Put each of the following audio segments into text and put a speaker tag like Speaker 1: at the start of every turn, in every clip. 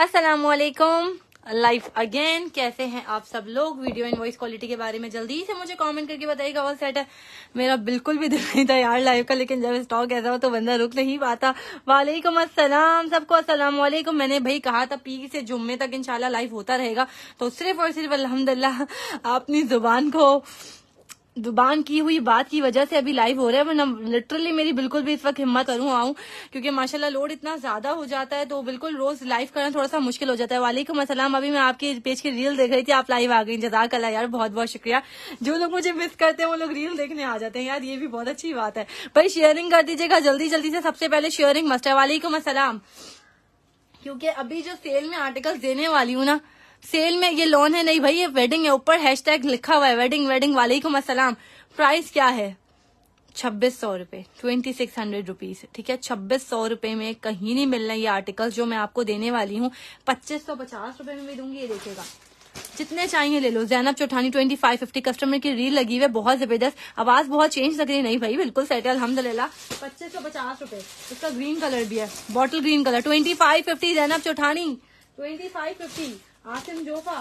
Speaker 1: असलकुम life again कैसे हैं आप सब लोग वीडियो एंड वॉइस क्वालिटी के बारे में जल्दी से मुझे कमेंट करके बताइएगा ऑल सेट है मेरा बिल्कुल भी दिल नहीं था यार लाइव का लेकिन जब स्टॉक ऐसा हो तो बंदा रुक नहीं पाता वालेकुम असलम सबको असलम वालेकुम मैंने भाई कहा था पी से जुम्मे तक इंशाल्लाह लाइव होता रहेगा तो सिर्फ और सिर्फ अल्हम्दुलिल्लाह अपनी जुबान को जुबान की हुई बात की वजह से अभी लाइव हो रहा है वरना लिटरली मेरी बिल्कुल भी इस वक्त हिम्मत करूं आऊं क्योंकि माशाल्लाह लोड इतना ज्यादा हो जाता है तो बिल्कुल रोज लाइव करना थोड़ा सा मुश्किल हो जाता है वालेकुम असलम अभी मैं आपके पेज की रील देख रही थी आप लाइव आ गई जजाक अल्लाह यार बहुत बहुत शुक्रिया जो लोग मुझे मिस करते हैं वो लोग रील देखने आ जाते हैं यार ये भी बहुत अच्छी बात है भाई शेयरिंग कर दीजिएगा जल्दी जल्दी से सबसे पहले शेयरिंग मस्ट है वालेकुम असलम क्योंकि अभी जो सेल में आर्टिकल्स देने वाली हूँ ना सेल में ये लोन है नहीं भाई ये वेडिंग है ऊपर टैग लिखा हुआ है वेडिंग वेडिंग वालेकुम असलम प्राइस क्या है छब्बीस सौ रूपये ट्वेंटी सिक्स हंड्रेड रुपीज ठीक है छब्बीस सौ रूपये में कहीं नहीं मिलना ये आर्टिकल जो मैं आपको देने वाली हूँ पच्चीस सौ पचास रूपये में भी दूंगी ये देखेगा जितने चाहिए ले लो Zainab Chauthani twenty five fifty customer की रील लगी हुई है बहुत जबरदस्त आवाज बहुत चेंज लग रही है नहीं भाई बिल्कुल सेट है अलहमदल्ला पच्चीस सौ पचास रूपये इसका ग्रीन कलर भी है bottle green colour twenty five fifty Zainab Chauthani twenty five fifty Asim Jofa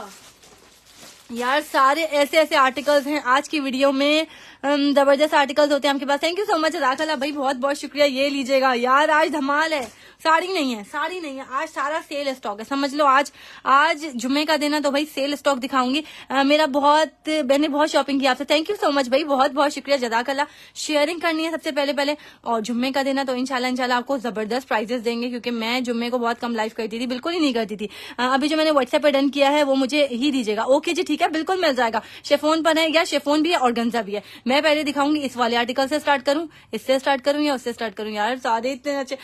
Speaker 1: यार सारे ऐसे ऐसे आर्टिकल्स हैं आज की वीडियो में जबरदस्त आर्टिकल्स होते हैं आपके पास thank you so much Rakhla भाई बहुत बहुत शुक्रिया ये लीजिएगा यार आज धमाल है साड़ी नहीं है साड़ी नहीं है आज सारा सेल स्टॉक है समझ लो आज आज जुम्मे का दिन है तो भाई सेल स्टॉक दिखाऊंगी मेरा बहुत मैंने बहुत शॉपिंग की आपसे थैंक यू सो मच भाई बहुत बहुत शुक्रिया जदाकला शेयरिंग करनी है सबसे पहले पहले और जुम्मे का दिन है तो इनशाला इनशाला आपको जबरदस्त प्राइजेस देंगे क्योंकि मैं जुम्मे को बहुत कम लाइफ करती थी बिल्कुल ही नहीं करती थी अभी जो मैंने व्हाट्सएप पर डन किया है वो मुझे ही दीजिएगा ओके जी ठीक है बिल्कुल मिल जाएगा शेफोन पर है या शेफोन भी है और गंजा भी है मैं पहले दिखाऊंगी इस वाले आर्टिकल से स्टार्ट करूं इससे स्टार्ट करूं या उससे स्टार्ट करूं यार सारे इतने अच्छे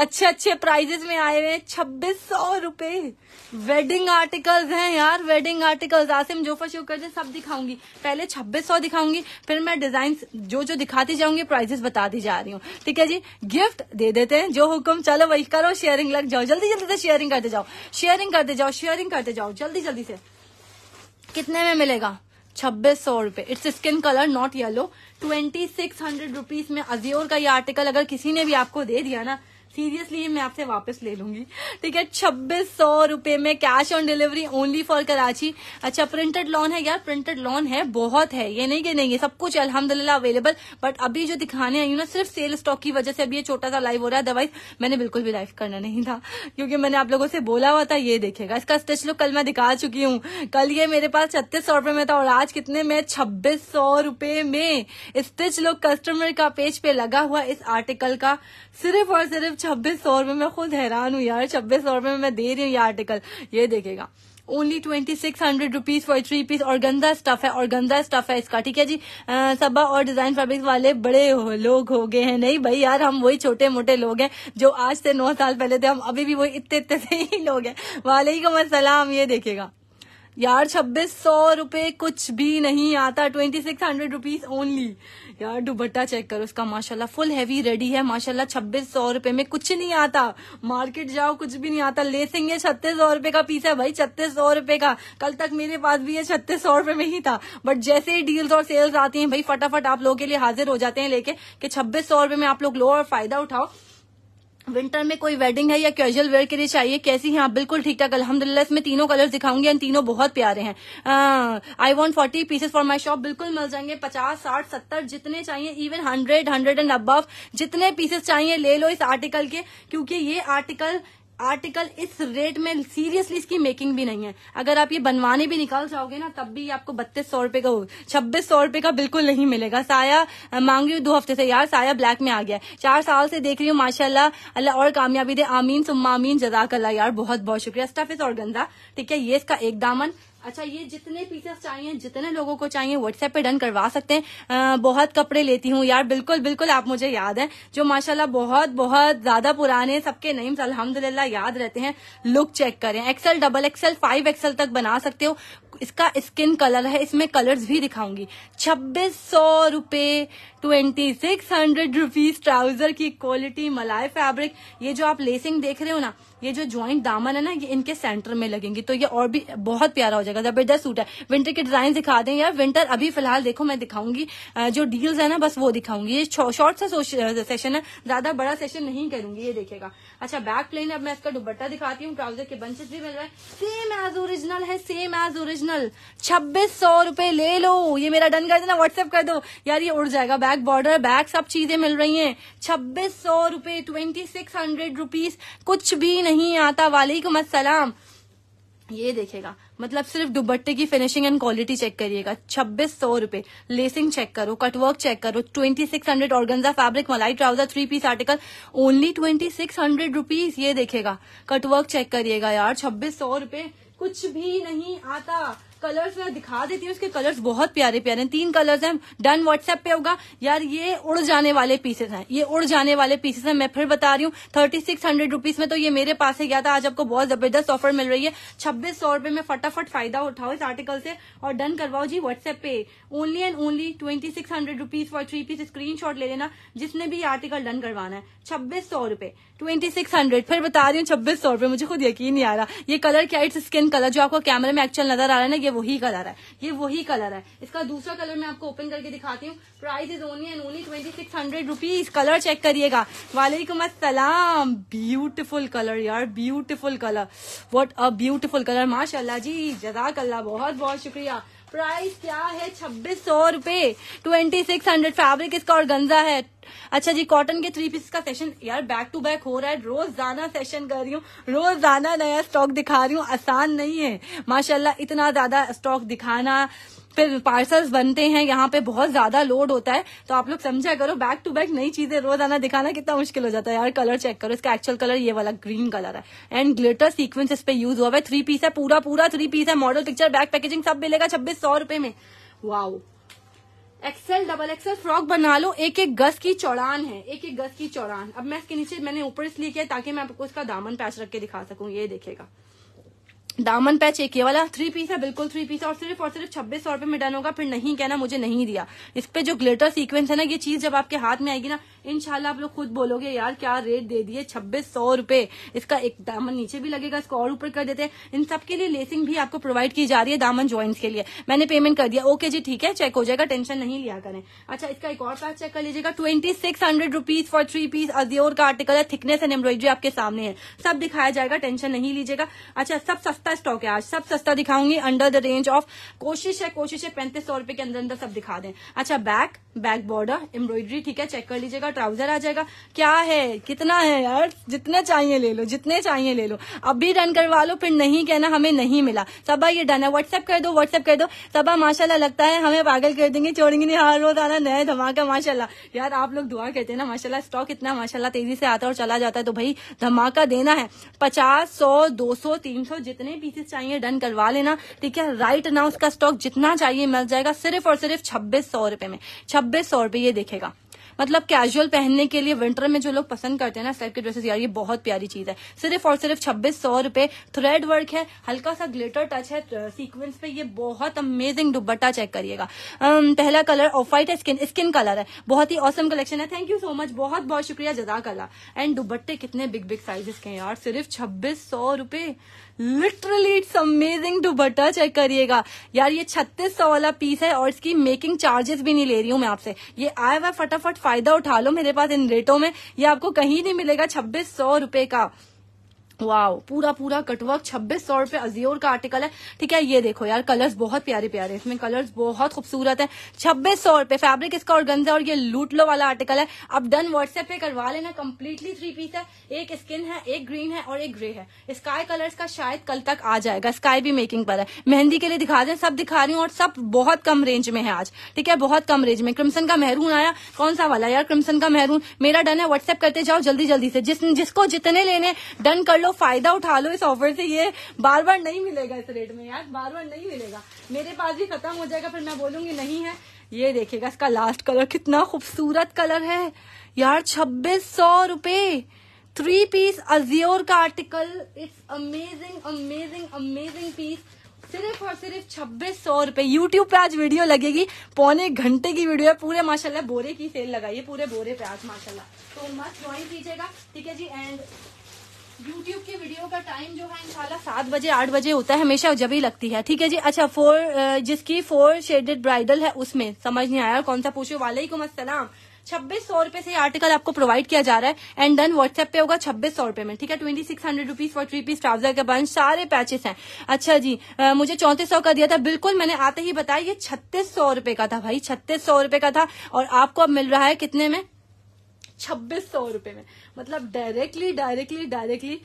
Speaker 1: अच्छे अच्छे प्राइजेस में आए हुए छब्बीस सौ रूपये वेडिंग आर्टिकल्स हैं यार वेडिंग आर्टिकल्स आसिम जोफा शुक्र जी सब दिखाऊंगी पहले छब्बीस सौ दिखाऊंगी फिर मैं डिजाइन जो जो दिखाती जाऊंगी प्राइजेस बताती जा रही हूँ ठीक है जी गिफ्ट दे देते हैं जो हुक्म चलो वही करो शेयरिंग लग जाओ जल्दी जल्दी से शेयरिंग करते जाओ शेयरिंग करते जाओ शेयरिंग करते जाओ जल्दी जल्दी से कितने में मिलेगा छब्बीस सौ रूपए it's skin colour not yellow twenty six hundred rupees में अजियोर का ये आर्टिकल अगर किसी ने भी आपको दे दिया ना सीरियसली मैं आपसे वापस ले लूंगी ठीक है छब्बीस सौ रुपए में cash on delivery only for Karachi अच्छा प्रिंटेड लॉन है यार प्रिंटेड लॉन है बहुत है ये नहीं कि नहीं ये सब कुछ अलहमदुल्ला अवेलेबल बट अभी जो दिखाने आई हूँ ना सिर्फ सेल स्टॉक की वजह से अभी ये छोटा सा लाइव हो रहा है अदरवाइज मैंने बिल्कुल भी लाइव करना नहीं था क्योंकि मैंने आप लोगों से बोला हुआ था ये देखेगा इसका स्टेच लुक कल मैं दिखा चुकी हूँ कल ये मेरे पास छत्तीस सौ में था और आज कितने में छब्बीस सौ में स्टेच लुक कस्टमर का पेज पे लगा हुआ इस आर्टिकल का सिर्फ और सिर्फ छब्बीस सौ रूपये में खुद हैरान हूँ यार छब्बीस सौ रूपये में मैं दे रही हूँ ये आर्टिकल ये देखेगा only twenty six hundred rupees for three piece और गंदा स्टफ है और गंदा स्टफ है इसका ठीक है जी आ, सबा और डिजाइन फैब्रिक वाले बड़े हो, लोग हो गए हैं नहीं भाई यार हम वही छोटे मोटे लोग हैं जो आज से नौ साल पहले थे हम अभी भी वही इतने इतने से ही लोग हैं वालेकुम असलम ये देखेगा यार छब्बीस सौ रूपये कुछ भी नहीं आता twenty six hundred rupees only यार दुबट्टा चेक करो उसका माशाल्लाह फुल हैवी रेडी है माशाल्लाह छब्बीस सौ रूपये में कुछ नहीं आता मार्केट जाओ कुछ भी नहीं आता ले सेंगे छत्तीस सौ रूपये का पीस है भाई छत्तीस सौ रूपये का कल तक मेरे पास भी ये छत्तीस सौ रूपये में ही था बट जैसे ही डील्स और सेल्स आती है भाई फटाफट आप लोगों के लिए हाजिर हो जाते हैं लेके छब्बीस सौ रूपये में आप लोग लो और फायदा उठाओ विंटर में कोई वेडिंग है या कैजुअल वेयर के लिए चाहिए कैसी है आप बिल्कुल ठीक ठाक अलहमदिल्ला इसमें तीनों कलर्स दिखाऊंगी एंड तीनों बहुत प्यारे हैं I want forty pieces for my shop बिल्कुल मिल जाएंगे पचास साठ सत्तर जितने चाहिए even hundred hundred and above जितने पीसेस चाहिए ले लो इस आर्टिकल के क्योंकि ये आर्टिकल आर्टिकल इस रेट में सीरियसली इसकी मेकिंग भी नहीं है अगर आप ये बनवाने भी निकाल जाओगे ना तब भी आपको बत्तीस सौ रूपये का छब्बीस सौ रूपये का बिल्कुल नहीं मिलेगा साया मांग रही हूँ दो हफ्ते से यार साया ब्लैक में आ गया चार साल से देख रही हूँ माशाला अल्लाह और कामयाबी दे आमीन सुम्मा आमीन जजाक अल्लाह यार बहुत बहुत शुक्रिया स्टफ इस और ठीक है ये इसका एक दामन अच्छा ये जितने पीसेस चाहिए जितने लोगों को चाहिए व्हाट्सएप पे डन करवा सकते हैं बहुत कपड़े लेती हूँ यार बिल्कुल बिल्कुल आप मुझे याद है जो माशाल्लाह बहुत बहुत ज्यादा पुराने सबके नेम्स अल्हम्दुलिल्लाह याद रहते हैं लुक चेक करें XL double XL five XL तक बना सकते हो इसका स्किन कलर है इसमें कलर्स भी दिखाऊंगी छब्बीस सौ रूपये twenty six hundred rupees trouser की क्वालिटी मलाई फैब्रिक ये जो आप लेसिंग देख रहे हो ना ये जो ज्वाइंट दामन है ना ये इनके सेंटर में लगेंगी तो ये और भी बहुत प्यारा हो जाएगा जबरदस्त सूट है विंटर के डिजाइन दिखा दें यार विंटर अभी फिलहाल देखो मैं दिखाऊंगी जो डील्स है ना बस वो दिखाऊंगी ये शॉर्ट सा सेशन है ज्यादा बड़ा सेशन नहीं करूंगी ये देखेगा अच्छा बैक प्लेन अब मैं इसका दुबट्टा दिखाती हूँ ट्राउजर के बंचेस भी मिल रहा है सेम एज ओरिजिनल है सेम एज ओरिजिनल छब्बीस सौ रूपये ले लो ये मेरा डन कर देना व्हाट्सएप कर दो यार ये उड़ जाएगा बैक बॉर्डर बैक सब चीजें मिल रही है छब्बीस सौ रूपये ट्वेंटी सिक्स हंड्रेड रुपीज कुछ भी नहीं नहीं आता वालेकुम असलम ये देखेगा मतलब सिर्फ दुबट्टे की फिनिशिंग एंड क्वालिटी चेक करिएगा छब्बीस सौ रूपये लेसिंग चेक करो कटवर्क चेक करो twenty six hundred organza fabric मलाई trouser three piece article only twenty six hundred rupees ये देखेगा कटवर्क चेक करिएगा यार छब्बीस सौ रूपये कुछ भी नहीं आता कलर्स दिखा देती हूँ उसके कलर्स बहुत प्यारे प्यारे हैं तीन कलर्स हैं डन व्हाट्सएप पे होगा यार ये उड़ जाने वाले पीसेस हैं ये उड़ जाने वाले पीसेस हैं मैं फिर बता रही हूँ थर्टी सिक्स हंड्रेड रुपीज में तो ये मेरे पास है गया था तो आज आपको बहुत जबरदस्त ऑफर मिल रही है छब्बीस सौ रुपए में फटाफट फायदा उठाओ इस आर्टिकल से और डन करवाओ जी व्हाट्सएप पे only and only twenty six hundred rupees for three piece screen shot ले लेना जिसने भी आर्टिकल डन करवाना है छब्बीस सौ रुपए ट्वेंटी सिक्स हंड्रेड फिर बता रही हूँ छब्बीस सौ रुपए मुझे खुद यकीन नहीं आ रहा ये कलर क्या इट्स स्किन कलर जो आपको कैमरे में एक्चुअल नजर आ रहा है ना ये वही कलर है ये वही कलर है इसका दूसरा कलर मैं आपको ओपन करके दिखाती हूँ price is only and only twenty six hundred rupees colour check करिएगा वालेकुम असलम ब्यूटिफुल कलर यार beautiful colour what a beautiful colour माशाला जी जजाक अल्लाह बहुत बहुत शुक्रिया प्राइस क्या है छब्बीस सौ रूपए ट्वेंटी सिक्स हंड्रेड फेब्रिक इसका और गंजा है अच्छा जी कॉटन के थ्री पीस का सेशन यार बैक टू बैक हो रहा है रोजाना सेशन कर रही हूँ रोजाना नया स्टॉक दिखा रही हूँ आसान नहीं है माशाल्लाह इतना ज्यादा स्टॉक दिखाना फिर पार्सल्स बनते हैं यहाँ पे बहुत ज्यादा लोड होता है तो आप लोग समझा करो बैक टू बैक नई चीजें रोजाना दिखाना कितना मुश्किल हो जाता है यार कलर चेक करो इसका एक्चुअल कलर ये वाला ग्रीन कलर है एंड ग्लिटर सीक्वेंस इस पे यूज हुआ है थ्री पीस है पूरा पूरा थ्री पीस है मॉडल पिक्चर बैक पैकेजिंग सब मिलेगा छब्बीस सौ रुपए में wow XL double XL frock बना लो एक एक गज की चौड़ान है एक एक गज की चौड़ान अब मैं इसके नीचे मैंने ऊपर इसलिए किया ताकि मैं आपको इसका दामन पैच रख के दिखा सकूं ये देखेगा दामन पैच एक ये वाला थ्री पीस है बिल्कुल थ्री पीस और सिर्फ और सिर्फ छब्बीस सौ रुपए में डन होगा फिर नहीं कहना मुझे नहीं दिया इस पे जो ग्लिटर सीक्वेंस है ना ये चीज जब आपके हाथ में आएगी ना इनशाला आप लोग खुद बोलोगे यार क्या रेट दे दिए छब्बीस सौ रूपये इसका एक दामन नीचे भी लगेगा इसको और ऊपर कर देते हैं इन सब के लिए लेसिंग भी आपको प्रोवाइड की जा रही है दामन ज्वाइंट्स के लिए मैंने पेमेंट कर दिया ओके जी ठीक है चेक हो जाएगा टेंशन नहीं लिया करें अच्छा इसका एक और पास चेक कर लीजिएगा twenty six hundred rupees for three piece अजियोर का आर्टिकल है थिकनेस एंड एम्ब्रॉयडरी आपके सामने है सब दिखाया जाएगा टेंशन नहीं लीजिएगा अच्छा सब सस्ता स्टॉक है आज सब सस्ता दिखाऊंगी अंडर द रेंज ऑफ कोशिश है कोशिश है पैंतीस सौ रुपए के अंदर अंदर सब दिखा दें अच्छा बैक बैक बॉर्डर एम्ब्रॉयडरी ठीक है चेक कर लीजिएगा ट्राउजर आ जाएगा क्या है कितना है यार जितना चाहिए ले लो जितने चाहिए ले लो अभी डन करवा लो फिर नहीं कहना हमें नहीं मिला सबा ये डन है व्हाट्सएप कर दो व्हाट्सएप कर दो सबा माशाला लगता है हमें पागल कर देंगे छोड़ेंगे नहीं हर रोज आना नया धमाका माशाला यार आप लोग दुआ कहते हैं ना माशाला स्टॉक इतना माशाला तेजी से आता और चला जाता है तो भाई धमाका देना है पचास सौ दो सौ तीन सौ जितने पीसेस चाहिए डन करवा लेना ठीक है राइट ना उसका स्टॉक जितना चाहिए मिल जाएगा सिर्फ और सिर्फ छब्बीस सौ रुपए में छब्बीस सौ रुपए ये देखेगा मतलब कैजुअल पहनने के लिए विंटर में जो लोग पसंद करते हैं ना इस टाइप के ड्रेसेस यार ये बहुत प्यारी चीज है सिर्फ और सिर्फ छब्बीस सौ रुपए थ्रेड वर्क है हल्का सा ग्लिटर टच है सीक्वेंस पे ये बहुत अमेजिंग दुबट्टा चेक करिएगा पहला कलर ऑफ वाइट है स्किन स्किन कलर है बहुत ही औसम कलेक्शन है थैंक यू सो मच बहुत बहुत शुक्रिया जदाकला एंड दुबट्टे कितने बिग बिग साइजेस के हैं यार सिर्फ छब्बीस सौ रुपए लिटरली इट्स अमेजिंग दुबट्टा चेक करिएगा यार ये छत्तीस सौ वाला पीस है और इसकी मेकिंग चार्जेस भी नहीं ले रही हूँ मैं आपसे ये आया हुआ फटाफट फायदा उठा लो मेरे पास इन रेटों में ये आपको कहीं नहीं मिलेगा छब्बीस सौ रूपये का वाओ पूरा पूरा कटवर्क छब्बीस सौ रुपए अजियोर का आर्टिकल है ठीक है ये देखो यार कलर्स बहुत प्यारे प्यारे इसमें कलर्स बहुत खूबसूरत है छब्बीस सौ रुपए फैब्रिक इसका और गंजा और ये लूटलो वाला आर्टिकल है अब डन व्हाट्सएप पे करवा लेना कम्प्लीटली थ्री पीस है एक स्किन है एक ग्रीन है और एक ग्रे है स्काई कलर्स का शायद कल तक आ जाएगा स्काई भी मेकिंग पर है मेहंदी के लिए दिखा दें सब दिखा रही हूँ और सब बहुत कम रेंज में है आज ठीक है बहुत कम रेंज में क्रिमसन का मेहरून आया कौन सा वाला यार क्रिमसन का मेहरून मेरा डन है व्हाट्सएप करते जाओ जल्दी जल्दी से जिस जिसको जितने लेने डन कर लो फायदा उठा लो इस ऑफर से ये बार बार नहीं मिलेगा इस रेट में यार बार बार नहीं मिलेगा मेरे पास भी खत्म हो जाएगा फिर मैं बोलूंगी नहीं है ये देखेगा इसका लास्ट कलर कितना खूबसूरत कलर है यार छब्बीस सौ रूपये थ्री पीस अजियोर का article it's amazing amazing amazing piece सिर्फ और सिर्फ छब्बीस सौ रूपये यूट्यूब पे आज वीडियो लगेगी पौने घंटे की वीडियो है पूरे माशाल्लाह बोरे की सेल लगाई है पूरे बोरे पे आज माशाल्लाह तो मत ज्वाइन कीजिएगा ठीक है जी एंड यूट्यूब की वीडियो का टाइम जो है इंशाल्लाह सात बजे आठ बजे होता है हमेशा जब ही लगती है ठीक है जी अच्छा फोर जिसकी फोर शेडेड ब्राइडल है उसमें समझ नहीं आया कौन सा पूछो वालेकुम असलम छब्बीस सौ रूपये से आर्टिकल आपको प्रोवाइड किया जा रहा है एंड देन व्हाट्सएप पे होगा छब्बीस सौ रूपये में ठीक है twenty six hundred rupees for three piece trouser के बंच सारे पैचेस हैं अच्छा जी आ, मुझे चौंतीस सौ का दिया था बिल्कुल मैंने आते ही बताया ये छत्तीस सौ रूपये का था भाई छत्तीस सौ रूपये का था और आपको अब मिल रहा है कितने में छब्बीस सौ रुपए में मतलब directly directly directly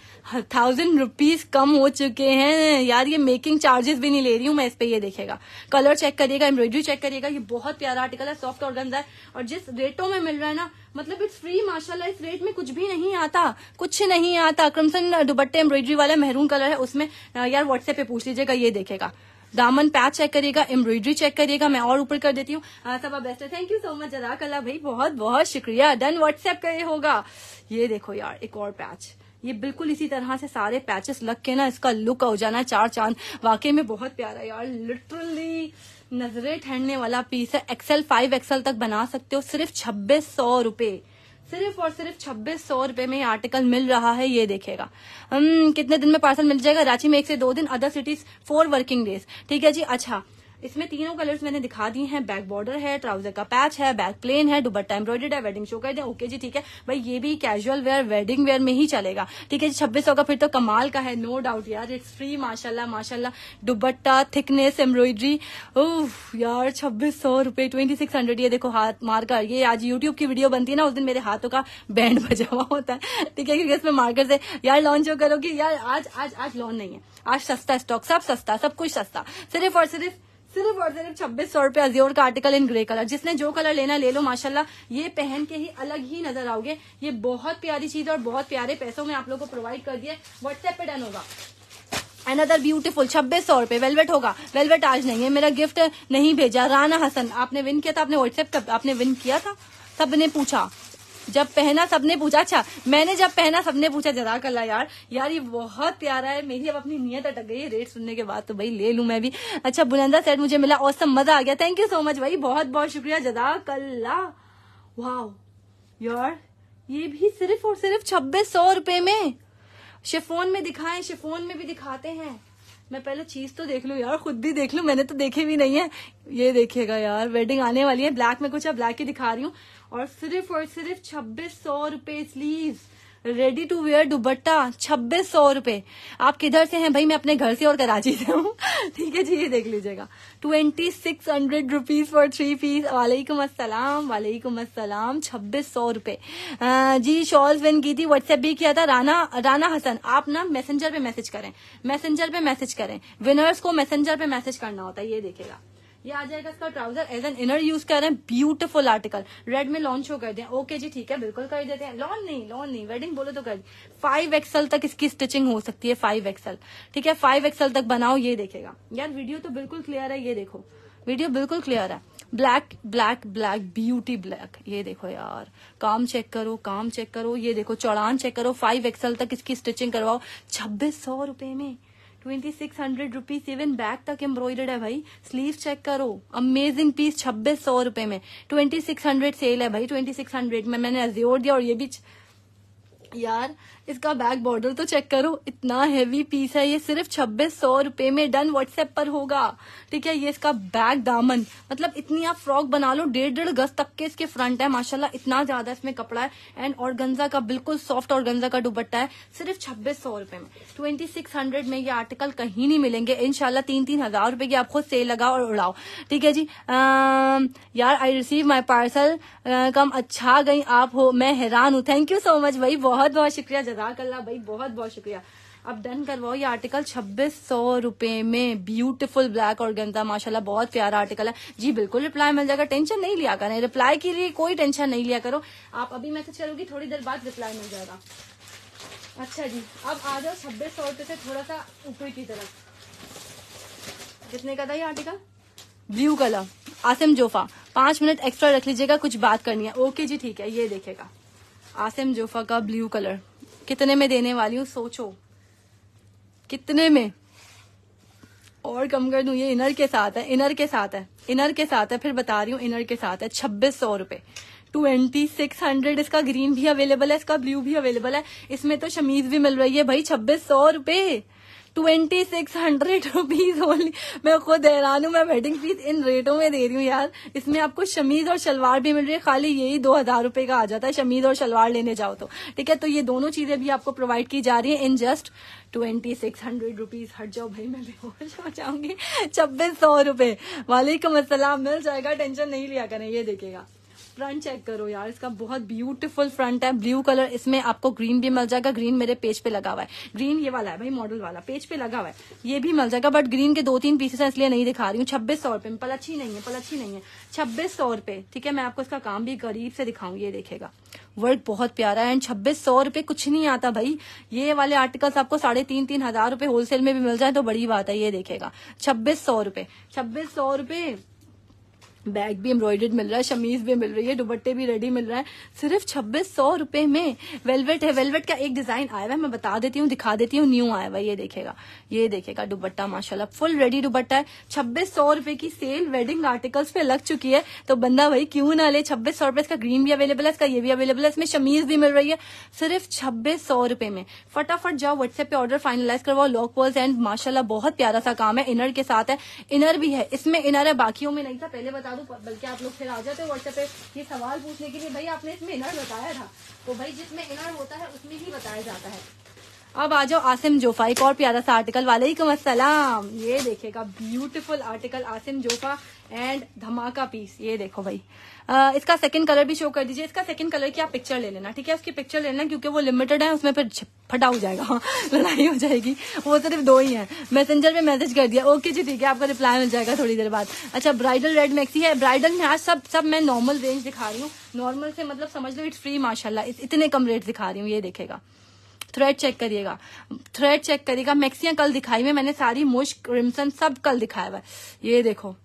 Speaker 1: thousand rupees कम हो चुके हैं यार ये मेकिंग चार्जेस भी नहीं ले रही हूँ मैं इस पर ये देखेगा कलर चेक करिएगा एम्ब्रॉयडरी चेक करिएगा ये बहुत प्यारा आर्टिकल है सॉफ्ट गंदा है और जिस रेटों में मिल रहा है ना मतलब इट्स फ्री माशाल्लाह इस रेट में कुछ भी नहीं आता कुछ नहीं आता क्रमसन दुपट्टे एम्ब्रॉयडरी वाला मेहरून कलर है उसमें यार व्हाट्सएप पे पूछ लीजिएगा ये देखेगा दामन पैच चेक करिएगा एम्ब्रॉयडरी चेक करिएगा मैं और ऊपर कर देती हूँ हाँ, सब बेस्ट है थैंक यू सो मच जदाक अल्लाह भाई बहुत बहुत शुक्रिया डन व्हाट्सएप करे होगा ये देखो यार एक और पैच ये बिल्कुल इसी तरह से सारे पैचेस लग के ना इसका लुक हो जाना चार चांद वाकई में बहुत प्यारा यार लिटरली नजरे ठहरने वाला पीस है एक्सेल फाइव एक्सेल तक बना सकते हो सिर्फ छब्बीस सौ रूपये सिर्फ और सिर्फ छब्बीस सौ रूपये में आर्टिकल मिल रहा है ये देखेगा हम कितने दिन में पार्सल मिल जाएगा रांची में एक से दो दिन other cities four working days ठीक है जी अच्छा इसमें तीनों कलर्स मैंने दिखा दिए हैं बैक बॉर्डर है ट्राउजर का पैच है बैक प्लेन है दुबट्टा एम्ब्रॉइडेड है वेडिंग शो कर दें ओके जी ठीक है भाई ये भी कैजुअल वेयर वेडिंग वेयर में ही चलेगा ठीक है जी छब्बीस का फिर तो कमाल का है नो डाउट यार इट्स फ्री माशाला माशाला दुपट्टा थिकनेस एम्ब्रॉयडरी ओ यार छब्बीस सौ रुपए ट्वेंटी सिक्स हंड्रेड ये देखो हाथ मारकर ये आज यूट्यूब की वीडियो बनती है ना उस दिन मेरे हाथों का बैंड बजा हुआ होता है ठीक है क्योंकि इसमें मार्कर से यार लॉन्च करोगे यार आज आज आज लॉन नहीं है आज सस्ता स्टॉक सब सस्ता सब कुछ सस्ता सिर्फ और सिर्फ सिर्फ और सिर्फ छब्बीस सौ रुपया अजियोर का आर्टिकल इन ग्रे कलर जिसने जो कलर लेना ले लो माशाल्लाह ये पहन के ही अलग ही नजर आओगे ये बहुत प्यारी चीज है और बहुत प्यारे पैसों में आप लोग को प्रोवाइड कर दिया व्हाट्सएप पे डन होगा अनदर ब्यूटीफुल छब्बीस सौ रुपए वेलवेट होगा वेलवेट आज नहीं है मेरा गिफ्ट नहीं भेजा राना हसन आपने विन किया था आपने व्हाट्सएप आपने विन किया था सबने पूछा जब पहना सबने पूछा अच्छा मैंने जब पहना सबने पूछा जरा कला यार यार ये बहुत प्यारा है मेरी अब अपनी नीयत अटक गई है रेट सुनने के बाद तो भाई ले लू मैं भी अच्छा बुलंदा सेट मुझे मिला और सब मजा आ गया थैंक यू सो मच भाई बहुत बहुत शुक्रिया जदा कल्ला वाह यार ये भी सिर्फ और सिर्फ छब्बीस सौ रूपये में शेफोन में दिखाएं शेफोन में भी दिखाते हैं मैं पहले चीज तो देख लू यार खुद भी देख लू मैंने तो देखे भी नहीं है ये देखेगा यार वेडिंग आने वाली है ब्लैक में कुछ ब्लैक ही दिखा रही हूँ और सिर्फ और सिर्फ छब्बीस सौ रूपये प्लीज रेडी टू वेयर दुबट्टा छब्बीस सौ रूपये आप किधर से हैं भाई मैं अपने घर से और कराची से हूँ ठीक है जी ये देख लीजिएगा twenty six hundred rupees for three piece वालेकुम असलम वालेकुम असलम छब्बीस सौ रूपये जी शॉल्स विन की थी व्हाट्सएप भी किया था राना राना हसन आप ना मैसेंजर पे मैसेज करें मैसेंजर पे मैसेज करें विनर्स को मैसेंजर पे मैसेज करना होता है ये देखेगा ये आ जाएगा इसका trouser as an inner use कर रहे हैं ब्यूटीफुल आर्टिकल रेड में लॉन्च हो कर दे ओके जी ठीक है बिल्कुल कर देते हैं लॉन नहीं लॉन नहीं वेडिंग बोलो तो कर दी फाइव एक्सएल तक इसकी स्टिचिंग हो सकती है फाइव एक्सएल ठीक है फाइव एक्सएल तक बनाओ ये देखेगा यार वीडियो तो बिल्कुल क्लियर है ये देखो वीडियो बिल्कुल क्लियर है black black black beauty black ये देखो यार काम चेक करो काम चेक करो ये देखो चौड़ान चेक करो फाइव एक्सएल तक इसकी स्टिचिंग करवाओ छब्बीस सौ रुपए में twenty six hundred rupees even back तक एम्ब्रॉयडर्ड है भाई स्लीव चेक करो अमेजिंग पीस छब्बीस सौ रूपये में ट्वेंटी सिक्स हंड्रेड सेल है भाई ट्वेंटी सिक्स हंड्रेड में मैंने अज्योर दिया और ये भी यार इसका बैक बॉर्डर तो चेक करो इतना हैवी पीस है ये सिर्फ छब्बीस सौ रूपये में डन व्हाट्सएप पर होगा ठीक है ये इसका बैक दामन मतलब इतनी आप फ्रॉक बना लो डेढ़ डेढ़ गज तक के इसके फ्रंट है माशाल्लाह इतना ज्यादा इसमें कपड़ा है एंड और गंजा का बिल्कुल सॉफ्ट और गंजा का दुबट्टा है सिर्फ छब्बीस सौ रूपये में ट्वेंटी सिक्स हंड्रेड में ये आर्टिकल कहीं नहीं मिलेंगे इनशाला तीन तीन हजार रूपये की आप खुद सेल लगाओ और उड़ाओ ठीक है जी आ, यार आई रिसीव माई पार्सल कम अच्छा गई आप हो मैं हैरान हूँ थैंक यू सो मच भाई बहुत बहुत शुक्रिया जजाक अल्लाह भाई बहुत बहुत शुक्रिया अब डन करवाओ ये आर्टिकल छब्बीस सौ रुपए में ब्यूटीफुल ब्लैक और गंदा माशाल्लाह बहुत प्यारा आर्टिकल है जी बिल्कुल रिप्लाई मिल जाएगा टेंशन नहीं लिया करें रिप्लाई के लिए कोई टेंशन नहीं लिया करो आप अभी मैसेज करोगी तो थोड़ी देर बाद रिप्लाई मिल जाएगा अच्छा जी अब आ जाओ छब्बीस सौ रुपये से थोड़ा सा ऊपर की तरफ कितने का था ये article blue colour Asim Jofa पांच मिनट एक्स्ट्रा रख लीजिएगा कुछ बात करनी है ओके जी ठीक है ये देखेगा आसिम जोफा का ब्लू कलर कितने में देने वाली हूँ सोचो कितने में और कम कर दू ये इनर के साथ है इनर के साथ है इनर के साथ है फिर बता रही हूँ इनर के साथ है छब्बीस सौ रूपये ट्वेंटी सिक्स हंड्रेड इसका ग्रीन भी अवेलेबल है इसका ब्लू भी अवेलेबल है इसमें तो शमीज भी मिल रही है भाई छब्बीस सौ रूपये twenty six hundred rupees only मैं खुद हैरान हूँ मैं वेडिंग फीस इन रेटों में दे रही हूँ यार इसमें आपको शमीज और शलवार भी मिल रही है खाली यही दो हजार रुपए का आ जाता है शमीज और शलवार लेने जाओ तो ठीक है तो ये दोनों चीजें भी आपको प्रोवाइड की जा रही है in just twenty six hundred rupees हट जाओ भाई मैं बेहोश हो जाऊंगी छब्बीस सौ रुपए वालेकुम असलम मिल जाएगा टेंशन नहीं लिया करें ये देखेगा फ्रंट चेक करो यार इसका बहुत ब्यूटीफुल फ्रंट है ब्लू कलर इसमें आपको ग्रीन भी मिल जाएगा ग्रीन मेरे पेज पे लगा हुआ है ग्रीन ये वाला है भाई मॉडल वाला पेज पे लगा हुआ है ये भी मिल जाएगा बट ग्रीन के दो तीन पीसेस है इसलिए नहीं दिखा रही हूँ छब्बीस सौ रुपए में पल अच्छी नहीं है पल अच्छी नहीं है छब्बीस सौ रुपए ठीक है मैं आपको इसका काम भी गरीब से दिखाऊँ ये देखेगा वर्क बहुत प्यारा है एंड छब्बीस सौ रुपए कुछ नहीं आता भाई ये वाले आर्टिकल्स आपको साढ़े तीन तीन हजार रुपए होलसेल में भी मिल जाए तो बड़ी बात है ये देखेगा छब्बीस सौ रुपए छब्बीस सौ रुपए बैग भी एम्ब्रॉयडर्ड मिल रहा है शमीज भी मिल रही है दुबट्टे भी रेडी मिल रहा है सिर्फ छब्बीस सौ रुपए में वेलवेट है वेलवेट का एक डिजाइन आया हुआ है मैं बता देती हूँ दिखा देती हूँ न्यू आया हुआ ये देखेगा ये देखेगा दुबट्टा माशाल्लाह फुल रेडी दुबट्टा है छब्बीस सौ रुपए की सेल वेडिंग आर्टिकल्स पे लग चुकी है तो बंदा भाई क्यों ना ले छब्बीस सौ रुपए इसका ग्रीन भी अवेलेबल है इसका ये भी अवेलेबल है इसमें शमीज भी मिल रही है सिर्फ छब्बीस सौ रुपए में फटाफट जाओ व्हाट्सएप पे ऑर्डर फाइनलाइज करवाओ लॉक एंड माशाला बहुत प्यारा सा काम है इनर के साथ है इनर भी है इसमें इनर है बाकियों में नहीं था पहले बता बता दूँ बल्कि आप लोग फिर आ जाते हो व्हाट्सएप पे ये सवाल पूछने के लिए भाई आपने इसमें इनर बताया था तो भाई जिसमें इनर होता है उसमें ही बताया जाता है अब आ जाओ आसिम जोफा एक और प्यारा सा आर्टिकल वालेकुम असलम ये देखेगा beautiful article Asim Jofa and धमाका पीस ये देखो भाई आ, इसका सेकंड कलर भी शो कर दीजिए इसका सेकंड कलर की आप पिक्चर ले लेना ठीक है उसकी पिक्चर लेना क्योंकि वो लिमिटेड है उसमें फिर फटा हो जाएगा हाँ, लड़ाई हो जाएगी वो सिर्फ दो ही है मैसेंजर में मैसेज कर दिया ओके जी ठीक है आपका रिप्लाई मिल जाएगा थोड़ी देर बाद अच्छा ब्राइडल रेड मैक्सी है ब्राइडल में आज सब सब मैं नॉर्मल रेंज दिखा रही हूँ नॉर्मल से मतलब समझ लो इट्स फ्री माशाला इतने कम रेट दिखा रही हूँ ये देखेगा थ्रेड चेक करिएगा थ्रेड चेक करिएगा मैक्सियां कल दिखाई में मैंने सारी मुश्क क्रिमसन सब कल दिखाया हुआ ये देखो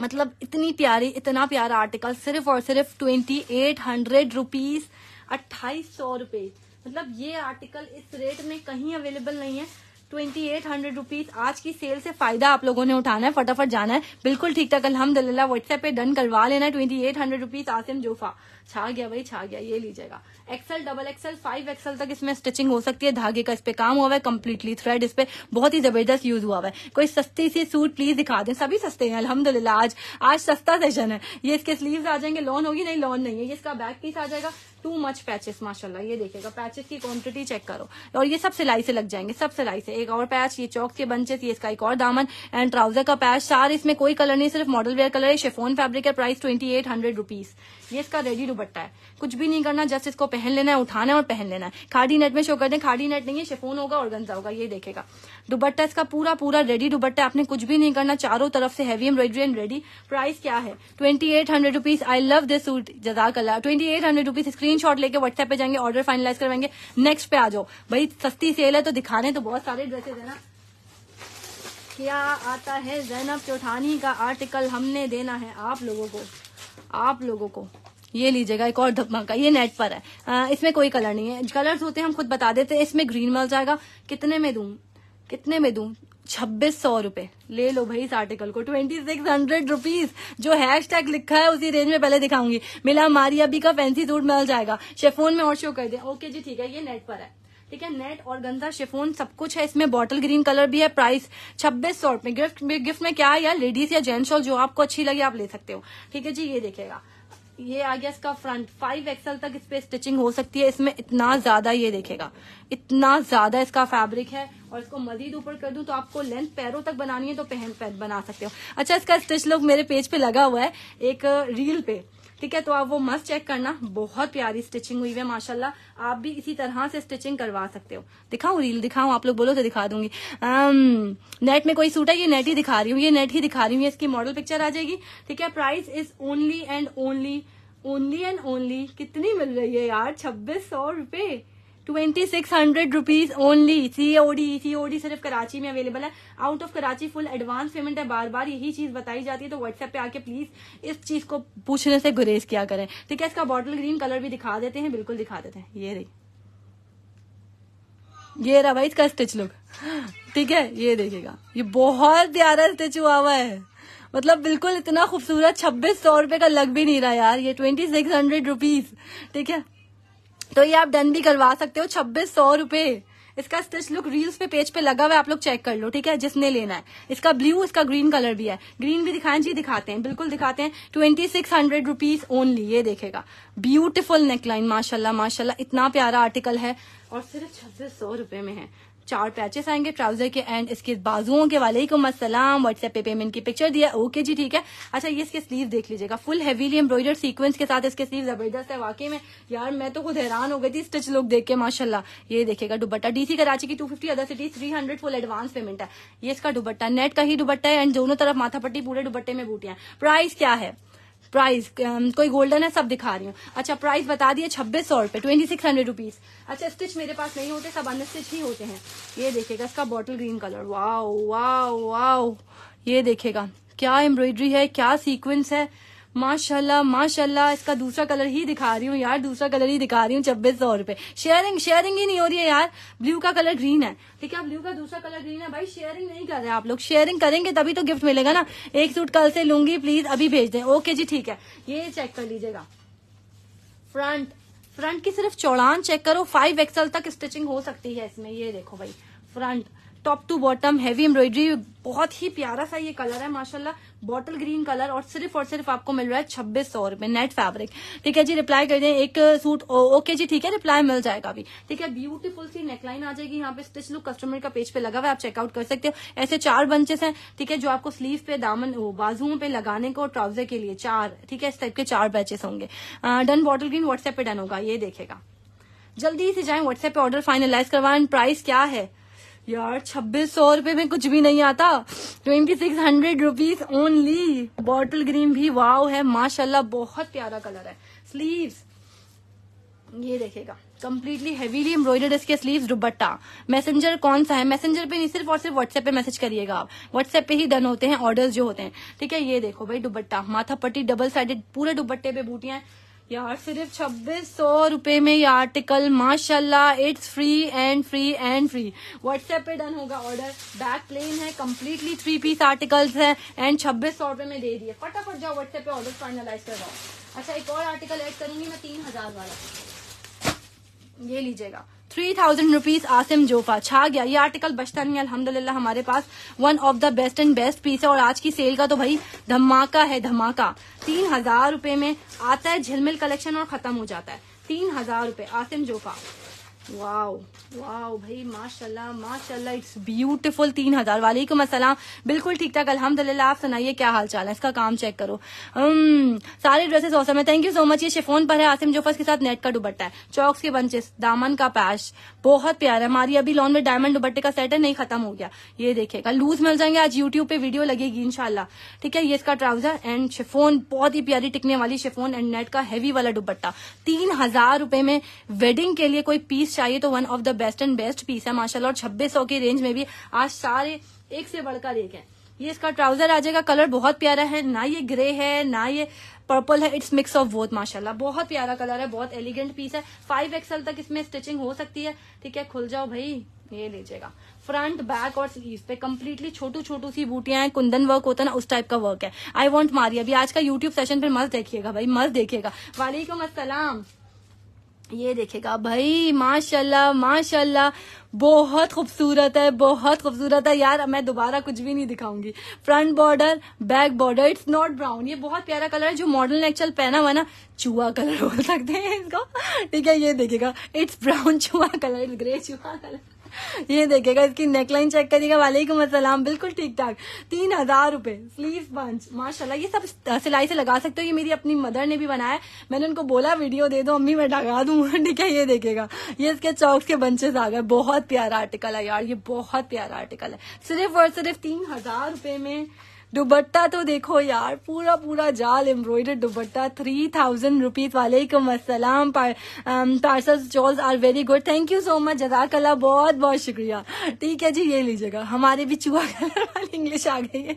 Speaker 1: मतलब इतनी प्यारी इतना प्यारा आर्टिकल सिर्फ और सिर्फ ट्वेंटी एट हंड्रेड रुपीज अट्ठाईस सौ रुपए मतलब ये आर्टिकल इस रेट में कहीं अवेलेबल नहीं है ट्वेंटी एट हंड्रेड रुपीज आज की सेल से फायदा आप लोगों ने उठाना है फटाफट जाना है बिल्कुल ठीक ठाक अलहमदल्ला व्हाट्सएप पे डन करवा लेना है twenty eight hundred rupees Asim Jofa छा गया भाई छा गया ये लीजिएगा XL double XL five XL तक इसमें स्टिचिंग हो सकती है धागे का इस पे काम हुआ है कम्प्लीटली थ्रेड इस पे बहुत ही जबरदस्त यूज हुआ है कोई सस्ती सी सूट प्लीज दिखा दें सभी सस्ते हैं अलहमदुल्ला आज आज सस्ता सेशन है ये इसके स्लीव आ जाएंगे लॉन होगी नहीं लॉन नहीं है ये इसका बैक पीस आ जाएगा टू मच पैचेस माशाल्लाह ये देखिएगा पैचेस की क्वांटिटी चेक करो और ये सब सिलाई से लग जाएंगे सब सिलाई से एक और पैच ये चौक के बंचेस ये इसका एक और दामन एंड ट्राउजर का पैच सार इसमें कोई कलर नहीं सिर्फ मॉडल वेयर कलर है शेफोन फेब्रिक है price twenty eight hundred rupees ये इसका रेडी दुपट्टा है कुछ भी नहीं करना जस्ट इसको पहन लेना है उठाना है और पहन लेना है खाड़ी नेट में शो कर दे खाड़ी नेट नहीं है शेफोन होगा और गंजा होगा ये देखेगा दुबट्टा इसका पूरा पूरा रेडी दुबट्टा आपने कुछ भी नहीं करना चारों तरफ से heavy embroidery and ready price क्या है twenty eight hundred rupees I love this suit जजाक twenty eight hundred rupees screen screenshot लेके व्हाट्सएप पे जाएंगे ऑर्डर फाइनलाइज करवाएंगे नेक्स्ट पे आ जाओ भाई सस्ती सेल है तो दिखाने तो बहुत सारे ड्रेसेज है ना क्या आता है जैनब चौठानी का आर्टिकल हमने देना है आप लोगों को आप लोगों को ये लीजिएगा एक और धमाका ये नेट पर है आ, इसमें कोई कलर नहीं है कलर्स होते हैं हम खुद बता देते हैं इसमें ग्रीन मिल जाएगा कितने में दूं कितने में दूं छब्बीस सौ रुपए ले लो भाई इस आर्टिकल को ट्वेंटी सिक्स हंड्रेड रुपीज जो हैश टैग लिखा है उसी रेंज में पहले दिखाऊंगी मिला मारिया अभी का फैंसी सूट मिल जाएगा शेफोन में और शो कर दे ओके जी ठीक है ये नेट पर है ठीक है नेट और गंदा शेफोन सब कुछ है इसमें बॉटल ग्रीन कलर भी है प्राइस छब्बीस सौ रूपये गिफ्ट में गिफ्ट में क्या है यार लेडीज या जेंट्स और जो आपको अच्छी लगे आप ले सकते हो ठीक है जी ये देखेगा ये आ गया इसका फ्रंट फाइव एक्सएल तक इस पे स्टिचिंग हो सकती है इसमें इतना ज्यादा ये देखेगा इतना ज्यादा इसका फैब्रिक है और इसको मजीद ऊपर कर दूं तो आपको लेंथ पैरों तक बनानी है तो पहन पैर बना सकते हो अच्छा इसका स्टिच लोग मेरे पेज पे लगा हुआ है एक रील पे ठीक है तो आप वो मस्त चेक करना बहुत प्यारी स्टिचिंग हुई है माशाल्लाह आप भी इसी तरह से स्टिचिंग करवा सकते हो दिखाऊं रील दिखाऊं आप लोग बोलो तो दिखा दूंगी नेट में कोई सूट है ये नेट ही दिखा रही हूँ ये नेट ही दिखा रही हूँ इसकी मॉडल पिक्चर आ जाएगी ठीक है price is only and only only and only कितनी मिल रही है यार छब्बीस सौ रुपये twenty six hundred rupees only C OD C OD सिर्फ कराची में अवेलेबल है out of Karachi full advance payment है बार बार यही चीज बताई जाती है तो व्हाट्सएप पे आके प्लीज इस चीज को पूछने से गुरेज किया करें ठीक है इसका बॉटल ग्रीन कलर भी दिखा देते हैं बिल्कुल दिखा देते हैं ये रही ये रहा भाई इसका स्टिच लुक ठीक है ये देखिएगा ये बहुत प्यारा स्टिच हुआ हुआ है मतलब बिल्कुल इतना खूबसूरत छब्बीस सौ रुपए का लग भी नहीं रहा यार ये ट्वेंटी सिक्स हंड्रेड रुपीज ठीक है तो ये आप डन भी करवा सकते हो छब्बीस सौ रूपये इसका स्टिच लुक रील्स पे पेज पे लगा हुआ है आप लोग चेक कर लो ठीक है जिसने लेना है इसका ब्लू इसका ग्रीन कलर भी है ग्रीन भी दिखाएं जी दिखाते हैं बिल्कुल दिखाते हैं twenty six hundred rupees only ये देखेगा ब्यूटिफुल नेकलाइन माशाल्लाह माशाल्लाह इतना प्यारा आर्टिकल है और सिर्फ छब्बीस सौ रुपए में है चार पैचेस आएंगे ट्राउजर के एंड इसके बाजुओं के वालेकुम असलम व्हाट्सएप पे पेमेंट की पिक्चर दिया ओके जी ठीक है अच्छा ये इसके स्लीव देख लीजिएगा फुल हेवीली एम्ब्रॉयडर सीक्वेंस के साथ इसके स्लीव जबरदस्त है वाकई में यार मैं तो खुद हैरान हो गई थी स्टिच लुक देख के माशाला ये देखेगा दुबट्टा डीसी कराची की two fifty other city three hundred full advance payment है ये इसका दुबट्टा नेट का ही दुबट्टा है एंड दोनों तरफ माथापट्टी पूरे दुबट्टे में बूटिया प्राइस क्या है प्राइस um, कोई गोल्डन है सब दिखा रही हूँ अच्छा प्राइस बता दिए छब्बीस सौ रुपए ट्वेंटी सिक्स हंड्रेड रुपीज़ अच्छा स्टिच मेरे पास नहीं होते सब अनस्टिच ही होते हैं ये देखेगा इसका bottle green colour wow wow wow ये देखेगा क्या एम्ब्रॉयडरी है क्या सीक्वेंस है माशाल्लाह माशाल्लाह इसका दूसरा कलर ही दिखा रही हूँ यार दूसरा कलर ही दिखा रही हूँ छब्बीस सौ रूपये शेयरिंग शेयरिंग ही नहीं हो रही है यार ब्लू का कलर ग्रीन है ठीक है ब्लू का दूसरा कलर ग्रीन है भाई शेयरिंग नहीं कर रहे आप लोग शेयरिंग करेंगे तभी तो गिफ्ट मिलेगा ना एक सूट कल से लूंगी प्लीज अभी भेज दें ओके जी ठीक है ये चेक कर लीजिएगा फ्रंट फ्रंट की सिर्फ चौड़ान चेक करो फाइव एक्सएल तक स्टिचिंग हो सकती है इसमें ये देखो भाई front top to bottom heavy embroidery बहुत ही प्यारा सा ये कलर है माशाल्लाह बॉटल ग्रीन कलर और सिर्फ और सिर्फ आपको मिल रहा है छब्बीस सौ रुपए नेट फैब्रिक ठीक है जी रिप्लाई कर दें एक सूट ओ, ओके जी ठीक है रिप्लाई मिल जाएगा अभी ठीक है ब्यूटीफुल सी नेकलाइन आ जाएगी यहाँ पे स्टिच लुक कस्टमर का पेज पे लगा हुआ है आप चेकआउट कर सकते हो ऐसे चार बंचेस हैं ठीक है जो आपको स्लीव पे दामन बाजुओं पे लगाने को ट्राउजर के लिए चार ठीक है इस टाइप के चार बैचेस होंगे डन बॉटल ग्रीन व्हाट्सएप पे डन होगा ये देखेगा जल्दी से जाए व्हाट्सएप पे ऑर्डर फाइनलाइज करवाएं प्राइस क्या है यार छब्बीस सौ रूपये में कुछ भी नहीं आता twenty six hundred rupees only bottle green भी वाव है माशाल्लाह बहुत प्यारा कलर है स्लीव्स ये देखेगा कम्प्लीटली हेवीली एम्ब्रॉयडर्ड इसके स्लीव दुबट्टा मैसेंजर कौन सा है मैसेंजर पे नहीं सिर्फ और सिर्फ व्हाट्सएप पे मैसेज करिएगा आप व्हाट्सएप पे ही डन होते हैं ऑर्डर्स जो होते हैं ठीक है ये देखो भाई दुबट्टा माथा पट्टी डबल साइडेड पूरे दुबट्टे पे बूटियां यार सिर्फ छब्बीस सौ रुपए में ये आर्टिकल माशाल्लाह it's free and free and free WhatsApp पे डन होगा ऑर्डर बैक प्लेन है कम्प्लीटली थ्री पीस आर्टिकल्स हैं एंड छब्बीस सौ रुपए में दे दिए फटाफट जाओ व्हाट्सएप पे ऑर्डर फाइनलाइज करवाओ अच्छा एक और आर्टिकल ऐड करूंगी मैं तीन हजार वाला ये लीजिएगा three thousand rupees Asim Jofa छा गया ये आर्टिकल बचता नहीं अलहमदुल्ला हमारे पास one of the best and best piece है और आज की सेल का तो भाई धमाका है धमाका तीन हजार रूपये में आता है झिलमिल कलेक्शन और खत्म हो जाता है तीन हजार रूपये आसिम जोफा वाओ वाओ भाई माशाल्लाह माशाल्लाह इट्स ब्यूटीफुल तीन हजार वालेकुम असलम बिल्कुल ठीक ठाक अल्हम्दुलिल्लाह आप सुनाइए क्या हाल चाल है इसका काम चेक करो um, सारे ड्रेसेस औसम है थैंक यू सो मच ये शिफोन पर है आसिम जोफस के साथ नेट का दुबट्टा है चौक्स के बंचेस दामन का पैश बहुत प्यारा है हमारी अभी लॉन में डायमंड दुबट्टे का सेट है नहीं खत्म हो गया ये देखेगा लूज मिल जाएंगे आज यूट्यूब पे वीडियो लगेगी इनशाला ठीक है ये इसका ट्राउजर एंड शिफोन बहुत ही प्यारी टिकने वाली शिफोन एंड नेट का हैवी वाला दुबट्टा तीन हजार रुपए में वेडिंग के लिए कोई पीस चाहिए तो one of the best and best piece है माशाल्लाह और छब्बीस सौ की रेंज में भी आज सारे एक से बढ़कर एक है ये इसका ट्राउजर आ जाएगा कलर बहुत प्यारा है ना ये ग्रे है ना ये पर्पल है इट्स मिक्स ऑफ बोथ माशाल्लाह बहुत प्यारा कलर है बहुत एलिगेंट पीस है फाइव एक्सएल तक इसमें स्टिचिंग हो सकती है ठीक है खुल जाओ भाई ये लीजिएगा फ्रंट बैक और स्लीव पे कम्प्लीटली छोटू छोटू सी बूटियां हैं कुंदन वर्क होता है ना उस टाइप का वर्क है आई वॉन्ट मारिया अभी आज का यूट्यूब सेशन पर मस्त देखिएगा भाई मस्त देखिएगा वालेकुम असलम ये देखेगा भाई माशाल्लाह माशाल्लाह बहुत खूबसूरत है बहुत खूबसूरत है यार मैं दोबारा कुछ भी नहीं दिखाऊंगी front border back border it's not brown ये बहुत प्यारा कलर है जो मॉडल ने एक्चुअल पहना हुआ ना चूहा कलर बोल सकते हैं इसको ठीक है ये देखेगा इट्स ब्राउन चूहा कलर इट्स ग्रे चूहा कलर ये देखेगा इसकी नेकलाइन चेक करिएगा वालेकुम असलम बिल्कुल ठीक ठाक तीन हजार रूपए स्लीव बंच माशाल्लाह ये सब सिलाई से लगा सकते हो ये मेरी अपनी मदर ने भी बनाया मैंने उनको बोला वीडियो दे दो अम्मी मैं डगा दूंगा ठीक है ये देखेगा ये इसके चौक के बंचेस आ गए बहुत प्यारा आर्टिकल है यार ये बहुत प्यारा आर्टिकल है सिर्फ और सिर्फ तीन हजार रूपये में दुबट्टा तो देखो यार पूरा पूरा जाल एम्ब्रॉयडर्ड दुबट्टा थ्री थाउजेंड रुपीज वालेकुम असलम parcel shawls are very good thank you so much जजाकला बहुत बहुत शुक्रिया ठीक है जी ये लीजिएगा हमारे भी चुहा कलर वाली इंग्लिश आ गई है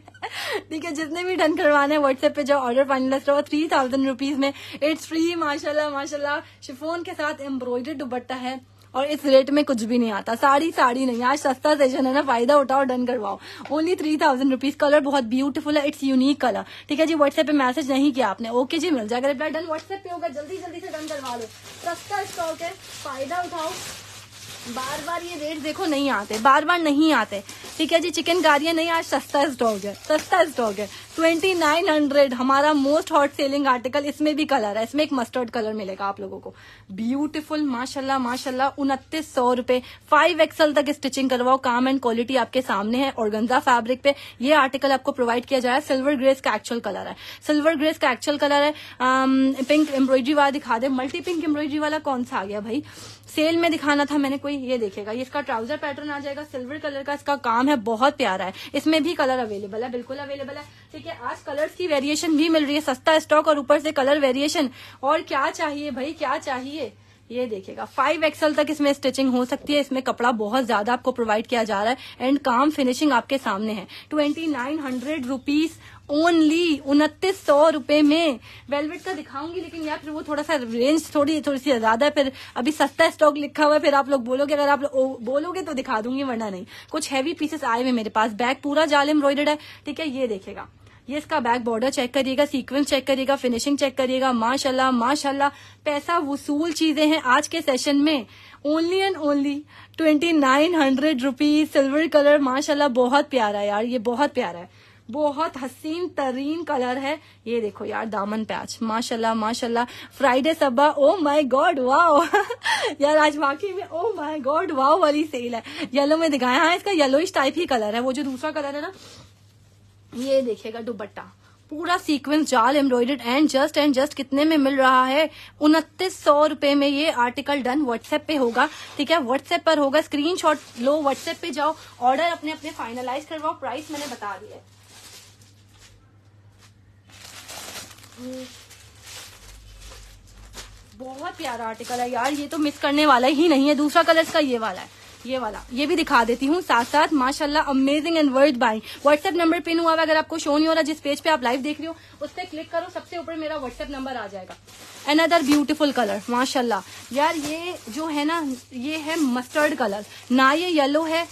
Speaker 1: ठीक है जितने भी डन करवाने हैं व्हाट्सएप पे जो order final three thousand rupees में इट्स फ्री माशाला माशाला शिफोन के साथ एम्ब्रॉयडर्ड दुबट्टा है और इस रेट में कुछ भी नहीं आता साड़ी साड़ी नहीं आज सस्ता सेशन है ना फायदा उठाओ डन करवाओ only three thousand rupees colour बहुत ब्यूटीफुल है इट्स यूनिक कलर ठीक है जी व्हाट्सएप पे मैसेज नहीं किया आपने ओके जी मिल जाएगा रिप्लाई डन व्हाट्सएप पे होगा जल्दी जल्दी से डन करवा लो सस्ता स्टॉक है फायदा उठाओ बार बार ये रेट देखो नहीं आते बार बार नहीं आते ठीक है जी चिकन गारिया नहीं आज सस्ता स्टॉक है सस्ता स्टॉक है ट्वेंटी नाइन हंड्रेड हमारा मोस्ट हॉट सेलिंग आर्टिकल इसमें भी कलर है इसमें एक मस्टर्ड कलर मिलेगा आप लोगों को ब्यूटीफुल माशाल्लाह माशाल्लाह उनतीस सौ रूपये फाइव एक्सएल तक स्टिचिंग करवाओ काम एंड क्वालिटी आपके सामने है और गंजा फैब्रिक पे ये आर्टिकल आपको प्रोवाइड किया जाए सिल्वर ग्रेस का एक्चुअल कलर है सिल्वर ग्रेस का एक्चुअल कलर है पिंक एम्ब्रॉयडरी वाला दिखा दे मल्टी पिंक एम्ब्रॉयडरी वाला कौन सा आ गया भाई सेल में दिखाना था मैंने कोई ये देखेगा इसका ट्राउजर पैटर्न आ जाएगा सिल्वर कलर का इसका काम है बहुत प्यारा है इसमें भी कलर अवेलेबल है बिल्कुल अवेलेबल है ठीक है आज कलर्स की वेरिएशन भी मिल रही है सस्ता स्टॉक और ऊपर से कलर वेरिएशन और क्या चाहिए भाई क्या चाहिए ये देखिएगा फाइव एक्सएल तक इसमें स्टिचिंग हो सकती है इसमें कपड़ा बहुत ज्यादा आपको प्रोवाइड किया जा रहा है एंड काम फिनिशिंग आपके सामने है twenty nine hundred rupees only उनतीस सौ रूपये में वेलवेट का दिखाऊंगी लेकिन यार फिर वो थोड़ा सा रेंज थोड़ी थोड़ी सी ज्यादा है फिर अभी सस्ता स्टॉक लिखा हुआ है फिर आप लोग बोलोगे अगर आप लोग बोलोगे तो दिखा दूंगी वरना नहीं कुछ हैवी पीसेस आए हुए मेरे पास बैग पूरा जाल एम्ब्रॉइडेड है ठीक है ये देखेगा ये इसका बैक बॉर्डर चेक करिएगा सीक्वेंस चेक करिएगा फिनिशिंग चेक करिएगा माशाल्लाह माशाल्लाह पैसा वसूल चीजें हैं आज के सेशन में only and only twenty nine hundred rupees silver colour माशाल्लाह बहुत प्यारा यार ये बहुत प्यारा है बहुत हसीन तरीन कलर है ये देखो यार दामन प्याज माशाल्लाह माशाल्लाह Friday Saba oh my god wow यार आज बाकी में ओ माय गॉड वाओ वाली सेल है येलो में दिखाया हाँ इसका येलोइश टाइप ही कलर है वो जो दूसरा कलर है ना ये देखिएगा दुपट्टा पूरा सीक्वेंस जाल embroidered and just and just कितने में मिल रहा है उनतीस सौ रूपये में ये आर्टिकल डन व्हाट्सएप पे होगा ठीक है व्हाट्सएप पर होगा स्क्रीनशॉट लो व्हाट्सएप पे जाओ ऑर्डर अपने अपने फाइनलाइज करवाओ प्राइस मैंने बता दी है बहुत प्यारा आर्टिकल है यार ये तो मिस करने वाला ही नहीं है दूसरा कलर का ये वाला है ये वाला ये भी दिखा देती हूँ साथ साथ माशाल्लाह amazing and worth buying WhatsApp number pin हुआ है अगर आपको शो नहीं हो रहा जिस पेज पे आप लाइव देख रहे हो उस पर क्लिक करो सबसे ऊपर मेरा व्हाट्सएप नंबर आ जाएगा अदर ब्यूटिफुल कलर माशाला यार ये जो है ना ये है मस्टर्ड कलर ना ये येलो है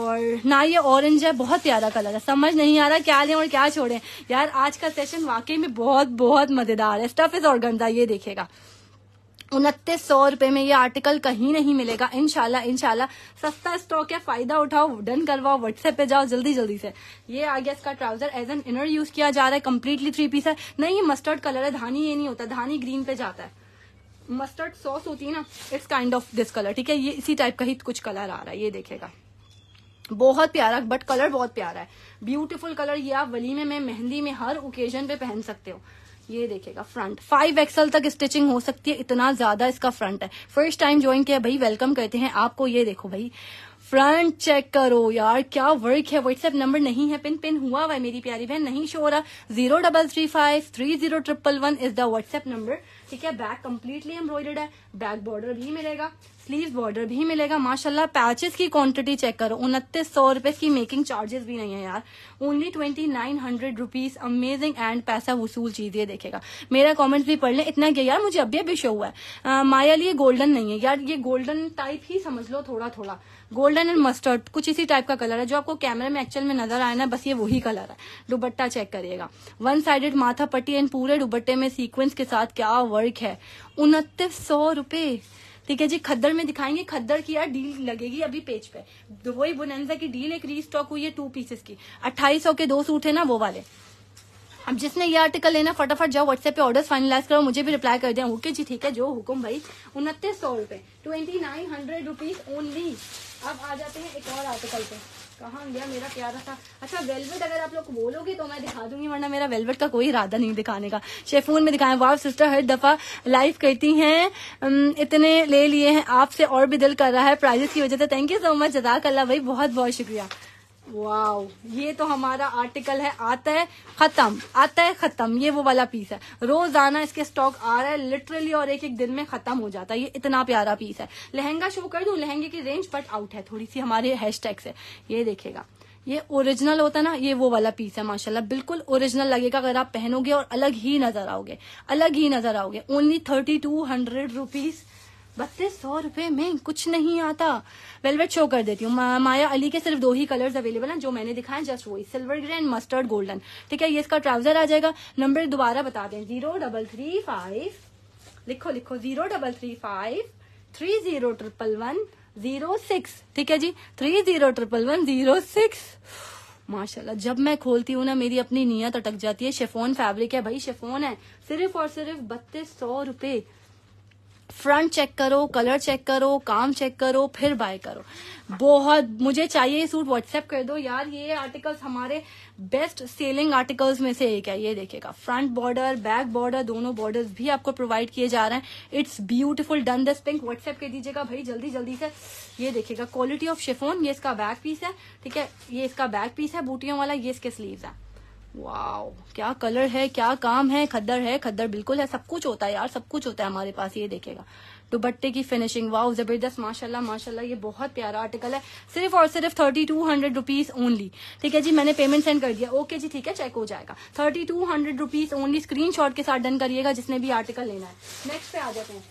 Speaker 1: और ना ये ऑरेंज है बहुत प्यारा कलर है समझ नहीं आ रहा क्या लें और क्या छोड़ें यार आज का सेशन वाकई में बहुत बहुत मजेदार है स्टफ इज गंदा ये देखेगा उनतीस सौ रुपए में ये आर्टिकल कहीं नहीं मिलेगा इनशाला इनशाला सस्ता स्टॉक है फायदा उठाओ डन करवाओ व्हाट्सएप पे जाओ जल्दी जल्दी से ये आ गया इसका trouser as an inner use किया जा रहा है कम्प्लीटली थ्री पीस है नहीं ये मस्टर्ड कलर है धानी ये नहीं होता धानी ग्रीन पे जाता है मस्टर्ड सॉस होती है ना it's kind of this colour ठीक है ये इसी टाइप का ही कुछ कलर आ रहा है ये देखेगा बहुत प्यारा बट कलर बहुत प्यारा है ब्यूटीफुल कलर ये आप वली में मेहंदी में हर ओकेजन पे पहन सकते हो ये देखिएगा फ्रंट फाइव एक्सएल तक स्टिचिंग हो सकती है इतना ज्यादा इसका फ्रंट है फर्स्ट टाइम ज्वाइन किया भाई वेलकम करते हैं आपको ये देखो भाई फ्रंट चेक करो यार क्या वर्क है व्हाट्सएप नंबर नहीं है पिन पिन हुआ हुआ मेरी प्यारी बहन नहीं शो हो रहा zero double three five three zero triple one is the WhatsApp number ठीक है बैक कम्प्लीटली एम्ब्रॉइडेड है बैक बॉर्डर भी मिलेगा स्लीव बॉर्डर भी मिलेगा माशाल्लाह पैचेस की क्वांटिटी चेक करो उनतीस सौ रुपए की मेकिंग चार्जेस भी नहीं है यार only twenty nine hundred rupees amazing and पैसा वसूल चीज ये देखेगा मेरा कमेंट्स भी पढ़ लें इतना क्या यार मुझे अभी अभी शो हुआ है माया लिए गोल्डन नहीं है यार ये गोल्डन टाइप ही समझ लो थोड़ा थोड़ा गोल्डन एंड मस्टर्ड कुछ इसी टाइप का कलर है जो आपको कैमरे में एक्चुअल में नजर आया ना बस ये वही कलर है दुबट्टा चेक करिएगा वन साइडेड माथा पट्टी एंड पूरे दुबट्टे में सीक्वेंस के साथ क्या वर्क है उनतीस सौ रूपये ठीक है जी खद्दर में दिखाएंगे खद्दर की यार डील लगेगी अभी पेज पे वही बुनंजा की डील एक रीस्टॉक हुई है टू पीसेस की अट्ठाईस के दो सूट है ना वो वाले अब जिसने ये आर्टिकल लेना फटाफट जाओ व्हाट्सएप पे ऑर्डर फाइनलाइज करो मुझे भी रिप्लाई कर दिया ओके जी ठीक है जो हुक्म भाई उनतीस सौ रुपए twenty nine hundred rupees only अब आ जाते हैं एक और आर्टिकल पे कहा गया मेरा प्यारा था अच्छा वेलवेट अगर आप लोग बोलोगे तो मैं दिखा दूंगी वरना मेरा वेलवेट का कोई इरादा नहीं दिखाने का शेफून में दिखाया वाव सिस्टर हर दफा लाइव करती हैं इतने ले लिए हैं आपसे और भी दिल कर रहा है प्राइजेस की वजह से थैंक यू सो मच जदाक अल्लाह भाई बहुत बहुत शुक्रिया वाओ ये तो हमारा आर्टिकल है आता है खत्म आता है खत्म ये वो वाला पीस है रोजाना इसके स्टॉक आ रहा है लिटरली और एक एक दिन में खत्म हो जाता है ये इतना प्यारा पीस है लहंगा शो कर दू लहंगे की रेंज बट आउट है थोड़ी सी हमारे हैशटैग से ये देखेगा ये ओरिजिनल होता है ना ये वो वाला पीस है माशाल्लाह बिल्कुल ओरिजिनल लगेगा अगर आप पहनोगे और अलग ही नजर आओगे अलग ही नजर आओगे only thirty two hundred rupees बत्तीस सौ रुपए में कुछ नहीं आता वेलवेट शो कर देती हूँ मा, माया अली के सिर्फ दो ही कलर्स अवेलेबल हैं जो मैंने दिखाए जस्ट वही silver grey and mustard golden ठीक है ये इसका ट्राउजर आ जाएगा नंबर दोबारा बता दें जीरो डबल थ्री फाइव लिखो लिखो zero double three five three zero triple one zero six ठीक है जी three zero triple one zero six माशाल्लाह जब मैं खोलती हूँ ना मेरी अपनी नीयत अटक जाती है शेफोन फैब्रिक है भाई शेफोन है सिर्फ और सिर्फ बत्तीस सौ रुपए फ्रंट चेक करो कलर चेक करो काम चेक करो फिर बाय करो बहुत मुझे चाहिए ये सूट व्हाट्सएप कर दो यार ये आर्टिकल्स हमारे बेस्ट सेलिंग आर्टिकल्स में से एक है ये देखिएगा फ्रंट बॉर्डर बैक बॉर्डर दोनों बॉर्डर्स भी आपको प्रोवाइड किए जा रहे हैं it's beautiful done this pink WhatsApp कर दीजिएगा भाई जल्दी जल्दी से ये देखिएगा क्वालिटी ऑफ शिफोन ये इसका बैक पीस है ठीक है ये इसका बैक पीस है बूटियों वाला ये इसके स्लीव है वाह क्या कलर है क्या काम है खद्दर है खद्दर बिल्कुल है सब कुछ होता है यार सब कुछ होता है हमारे पास ये देखेगा दुपट्टे की फिनिशिंग वाह जबरदस्त माशाल्लाह माशाल्लाह ये बहुत प्यारा आर्टिकल है सिर्फ और सिर्फ thirty two hundred rupees only ठीक है जी मैंने पेमेंट सेंड कर दिया ओके जी ठीक है चेक हो जाएगा thirty two hundred rupees only screenshot के साथ डन करिएगा जिसने भी आर्टिकल लेना है नेक्स्ट पे आ जाते हैं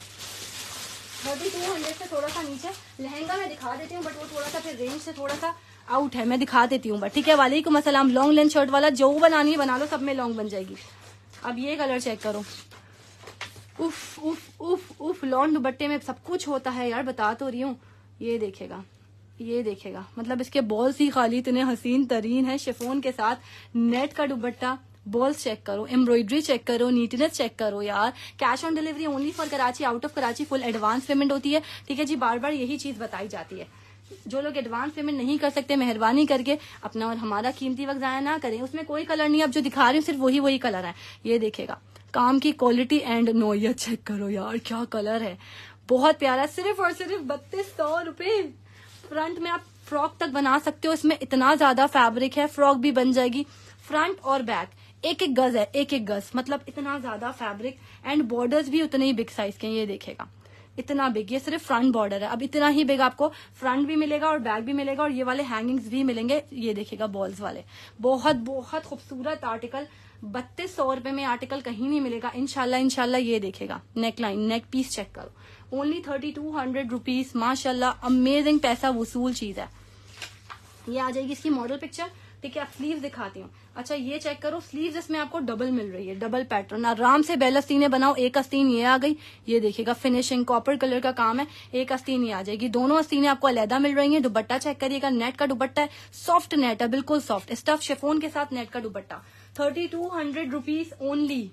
Speaker 1: थर्टी टू हंड्रेड से थोड़ा सा नीचे लहंगा मैं दिखा देती हूँ बट वो थोड़ा सा फिर रेंज से थोड़ा सा आउट है मैं दिखा देती हूँ ठीक है वाले को लॉन्ग लेंथ शर्ट वाला जो बनानी है बना लो सब में लॉन्ग बन जाएगी अब ये कलर चेक करो उफ उफ उफ उफ लॉन्ग दुबट्टे में सब कुछ होता है यार बता तो रही हूँ ये देखेगा ये देखेगा मतलब इसके बॉल्स ही खाली इतने हसीन तरीन है शेफोन के साथ नेट का दुबट्टा बॉल्स चेक करो एम्ब्रॉयडरी चेक करो नीटनेस चेक करो यार cash on delivery only for Karachi out of Karachi full advance payment होती है ठीक है जी बार बार यही चीज बताई जाती है जो लोग एडवांस पेमेंट नहीं कर सकते मेहरबानी करके अपना और हमारा कीमती वक्त जाया ना करें उसमें कोई कलर नहीं अब जो दिखा रही हूँ सिर्फ वही वही कलर है ये देखेगा काम की क्वालिटी एंड नो ये चेक करो यार क्या कलर है बहुत प्यारा सिर्फ और सिर्फ बत्तीस सौ रुपए फ्रंट में आप फ्रॉक तक बना सकते हो इसमें इतना ज्यादा फैब्रिक है फ्रॉक भी बन जाएगी फ्रंट और बैक एक एक गज है एक एक गज मतलब इतना ज्यादा फैब्रिक एंड बॉर्डर्स भी उतने ही बिग साइज के ये देखेगा इतना बिग ये सिर्फ फ्रंट बॉर्डर है अब इतना ही बिग आपको फ्रंट भी मिलेगा और बैक भी मिलेगा और ये वाले हैंगिंग्स भी मिलेंगे ये देखिएगा बॉल्स वाले बहुत बहुत खूबसूरत आर्टिकल बत्तीस सौ रुपए में आर्टिकल कहीं नहीं मिलेगा इनशाला इनशाला ये देखेगा neckline neck piece check करो only thirty two hundred rupees माशाला अमेजिंग पैसा वसूल चीज है ये आ जाएगी इसकी मॉडल पिक्चर ठीक है आप स्लीव दिखाती हूँ अच्छा ये चेक करो स्लीव इसमें आपको डबल मिल रही है डबल पैटर्न आराम से बेल अस्तीने बनाओ एक अस्तीन ये आ गई ये देखिएगा फिनिशिंग कॉपर कलर का काम है एक अस्तीन ये आ जाएगी दोनों अस्तीने आपको अलहदा मिल रही है दुबट्टा चेक करिएगा नेट का दुबट्टा है सॉफ्ट नेट है बिल्कुल सॉफ्ट स्टफ शेफोन के साथ नेट का दुबट्टा thirty two hundred rupees only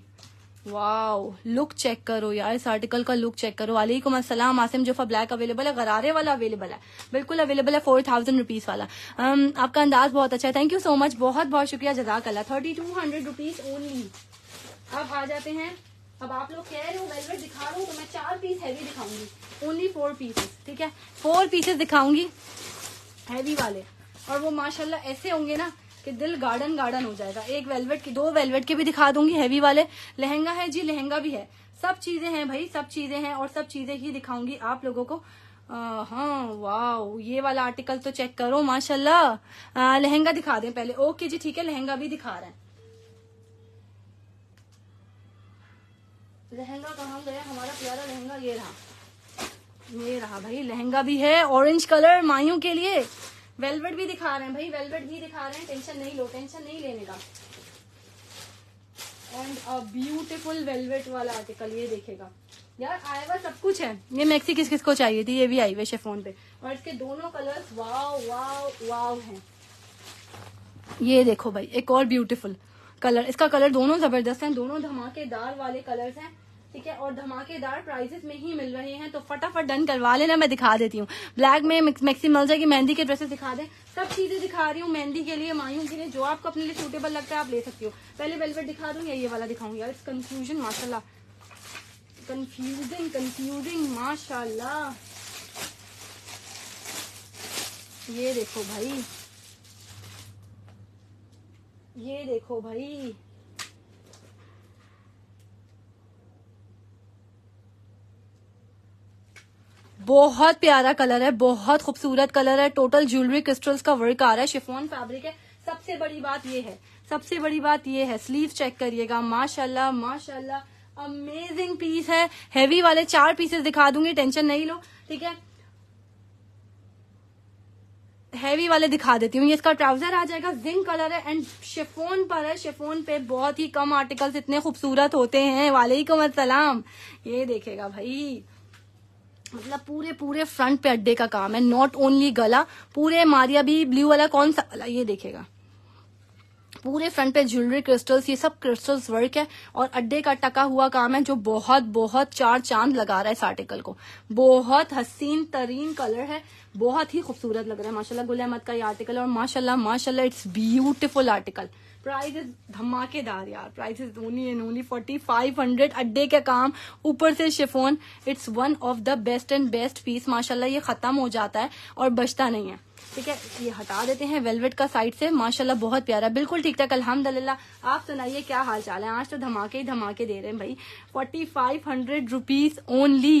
Speaker 1: wow look check करो यार इस आर्टिकल का लुक चेक करो वालेकुम असलम आसिम जोफा ब्लैक अवेलेबल है गरारे वाला अवेलेबल है बिल्कुल अवेलेबल है फोर थाउजेंड रुपीज वाला um, आपका अंदाज बहुत अच्छा है थैंक यू सो मच बहुत बहुत शुक्रिया जजाक अल्लाह thirty two hundred rupees only अब आ जाते हैं अब आप लोग कह रहे हो वेलवेट दिखा रहा हूँ तो मैं चार पीस हैवी दिखाऊंगी ओनली फोर पीसेस ठीक है फोर पीसेस दिखाऊंगी हैवी वाले और वो माशाला ऐसे होंगे ना कि दिल गार्डन गार्डन हो जाएगा एक वेलवेट की दो वेलवेट के भी दिखा दूंगी हैवी वाले लहंगा है जी लहंगा भी है सब चीजें हैं भाई सब चीजें हैं और सब चीजें ही दिखाऊंगी आप लोगों को हाँ वाह ये वाला आर्टिकल तो चेक करो माशाल्लाह लहंगा दिखा दें पहले ओके जी ठीक है लहंगा भी दिखा रहे हैं लहंगा कहाँ गया हमारा प्यारा लहंगा ये रहा ये रहा भाई लहंगा भी है ऑरेंज कलर माइयों के लिए वेलवेट भी दिखा रहे हैं भाई वेलवेट भी दिखा रहे हैं टेंशन नहीं लो टेंशन नहीं लेने का एंड अ ब्यूटिफुल वेलवेट वाला आर्टिकल ये देखेगा यार आया हुआ सब कुछ है ये मैक्सी किस किस को चाहिए थी ये भी आई हुई शेफोन पे और इसके दोनों कलर वाव वाव वाव है ये देखो भाई एक और ब्यूटीफुल कलर इसका कलर दोनों जबरदस्त हैं दोनों धमाकेदार वाले कलर्स हैं ठीक है और धमाकेदार प्राइजेस में ही मिल रहे हैं तो फटाफट डन करवा लेना मैं दिखा देती हूँ ब्लैक में मैक्सी मिल जाएगी मेहंदी के ड्रेसेस दिखा दें सब चीजें दिखा रही हूँ मेहंदी के लिए मायूम के लिए जो आपको अपने लिए सूटेबल लगता है आप ले सकती हो पहले वेलवेट दिखा दूँ या ये वाला दिखाऊंगी यार कंफ्यूजन माशाला कंफ्यूजिंग कंफ्यूजिंग माशाला ये देखो भाई ये देखो भाई बहुत प्यारा कलर है बहुत खूबसूरत कलर है टोटल ज्वेलरी क्रिस्टल्स का वर्क आ रहा है शिफोन फैब्रिक है सबसे बड़ी बात ये है सबसे बड़ी बात ये है स्लीव चेक करिएगा माशाला माशाला अमेजिंग पीस है हेवी वाले चार पीसेस दिखा दूंगी टेंशन नहीं लो ठीक है हैवी वाले दिखा देती हूँ ये इसका ट्राउजर आ जाएगा जिंक कलर है एंड शेफोन पर है शेफोन पे बहुत ही कम आर्टिकल्स इतने खूबसूरत होते हैं वालेकुम असलम ये देखेगा भाई मतलब पूरे पूरे फ्रंट पे अड्डे का काम है नॉट ओनली गला पूरे मारिया भी ब्लू वाला कौन सा वाला ये देखेगा पूरे फ्रंट पे ज्वेलरी क्रिस्टल्स ये सब क्रिस्टल्स वर्क है और अड्डे का टका हुआ काम है जो बहुत बहुत चार चांद लगा रहा है इस आर्टिकल को बहुत हसीन तरीन कलर है बहुत ही खूबसूरत लग रहा है माशाल्लाह गुल अहमद का ये आर्टिकल और माशाल्लाह माशाल्लाह it's beautiful article price is धमाकेदार यार price is only and only forty five hundred अड्डे का काम ऊपर से chiffon it's one of the best and best piece माशाल्लाह ये खत्म हो जाता है और बचता नहीं है ठीक है ये हटा देते हैं वेलवेट का साइड से माशाल्लाह बहुत प्यारा बिल्कुल ठीक ठाक अलहमदल्ला आप सुनाइए क्या हाल चाल है आज तो धमाके ही धमाके दे रहे हैं भाई forty five hundred rupees only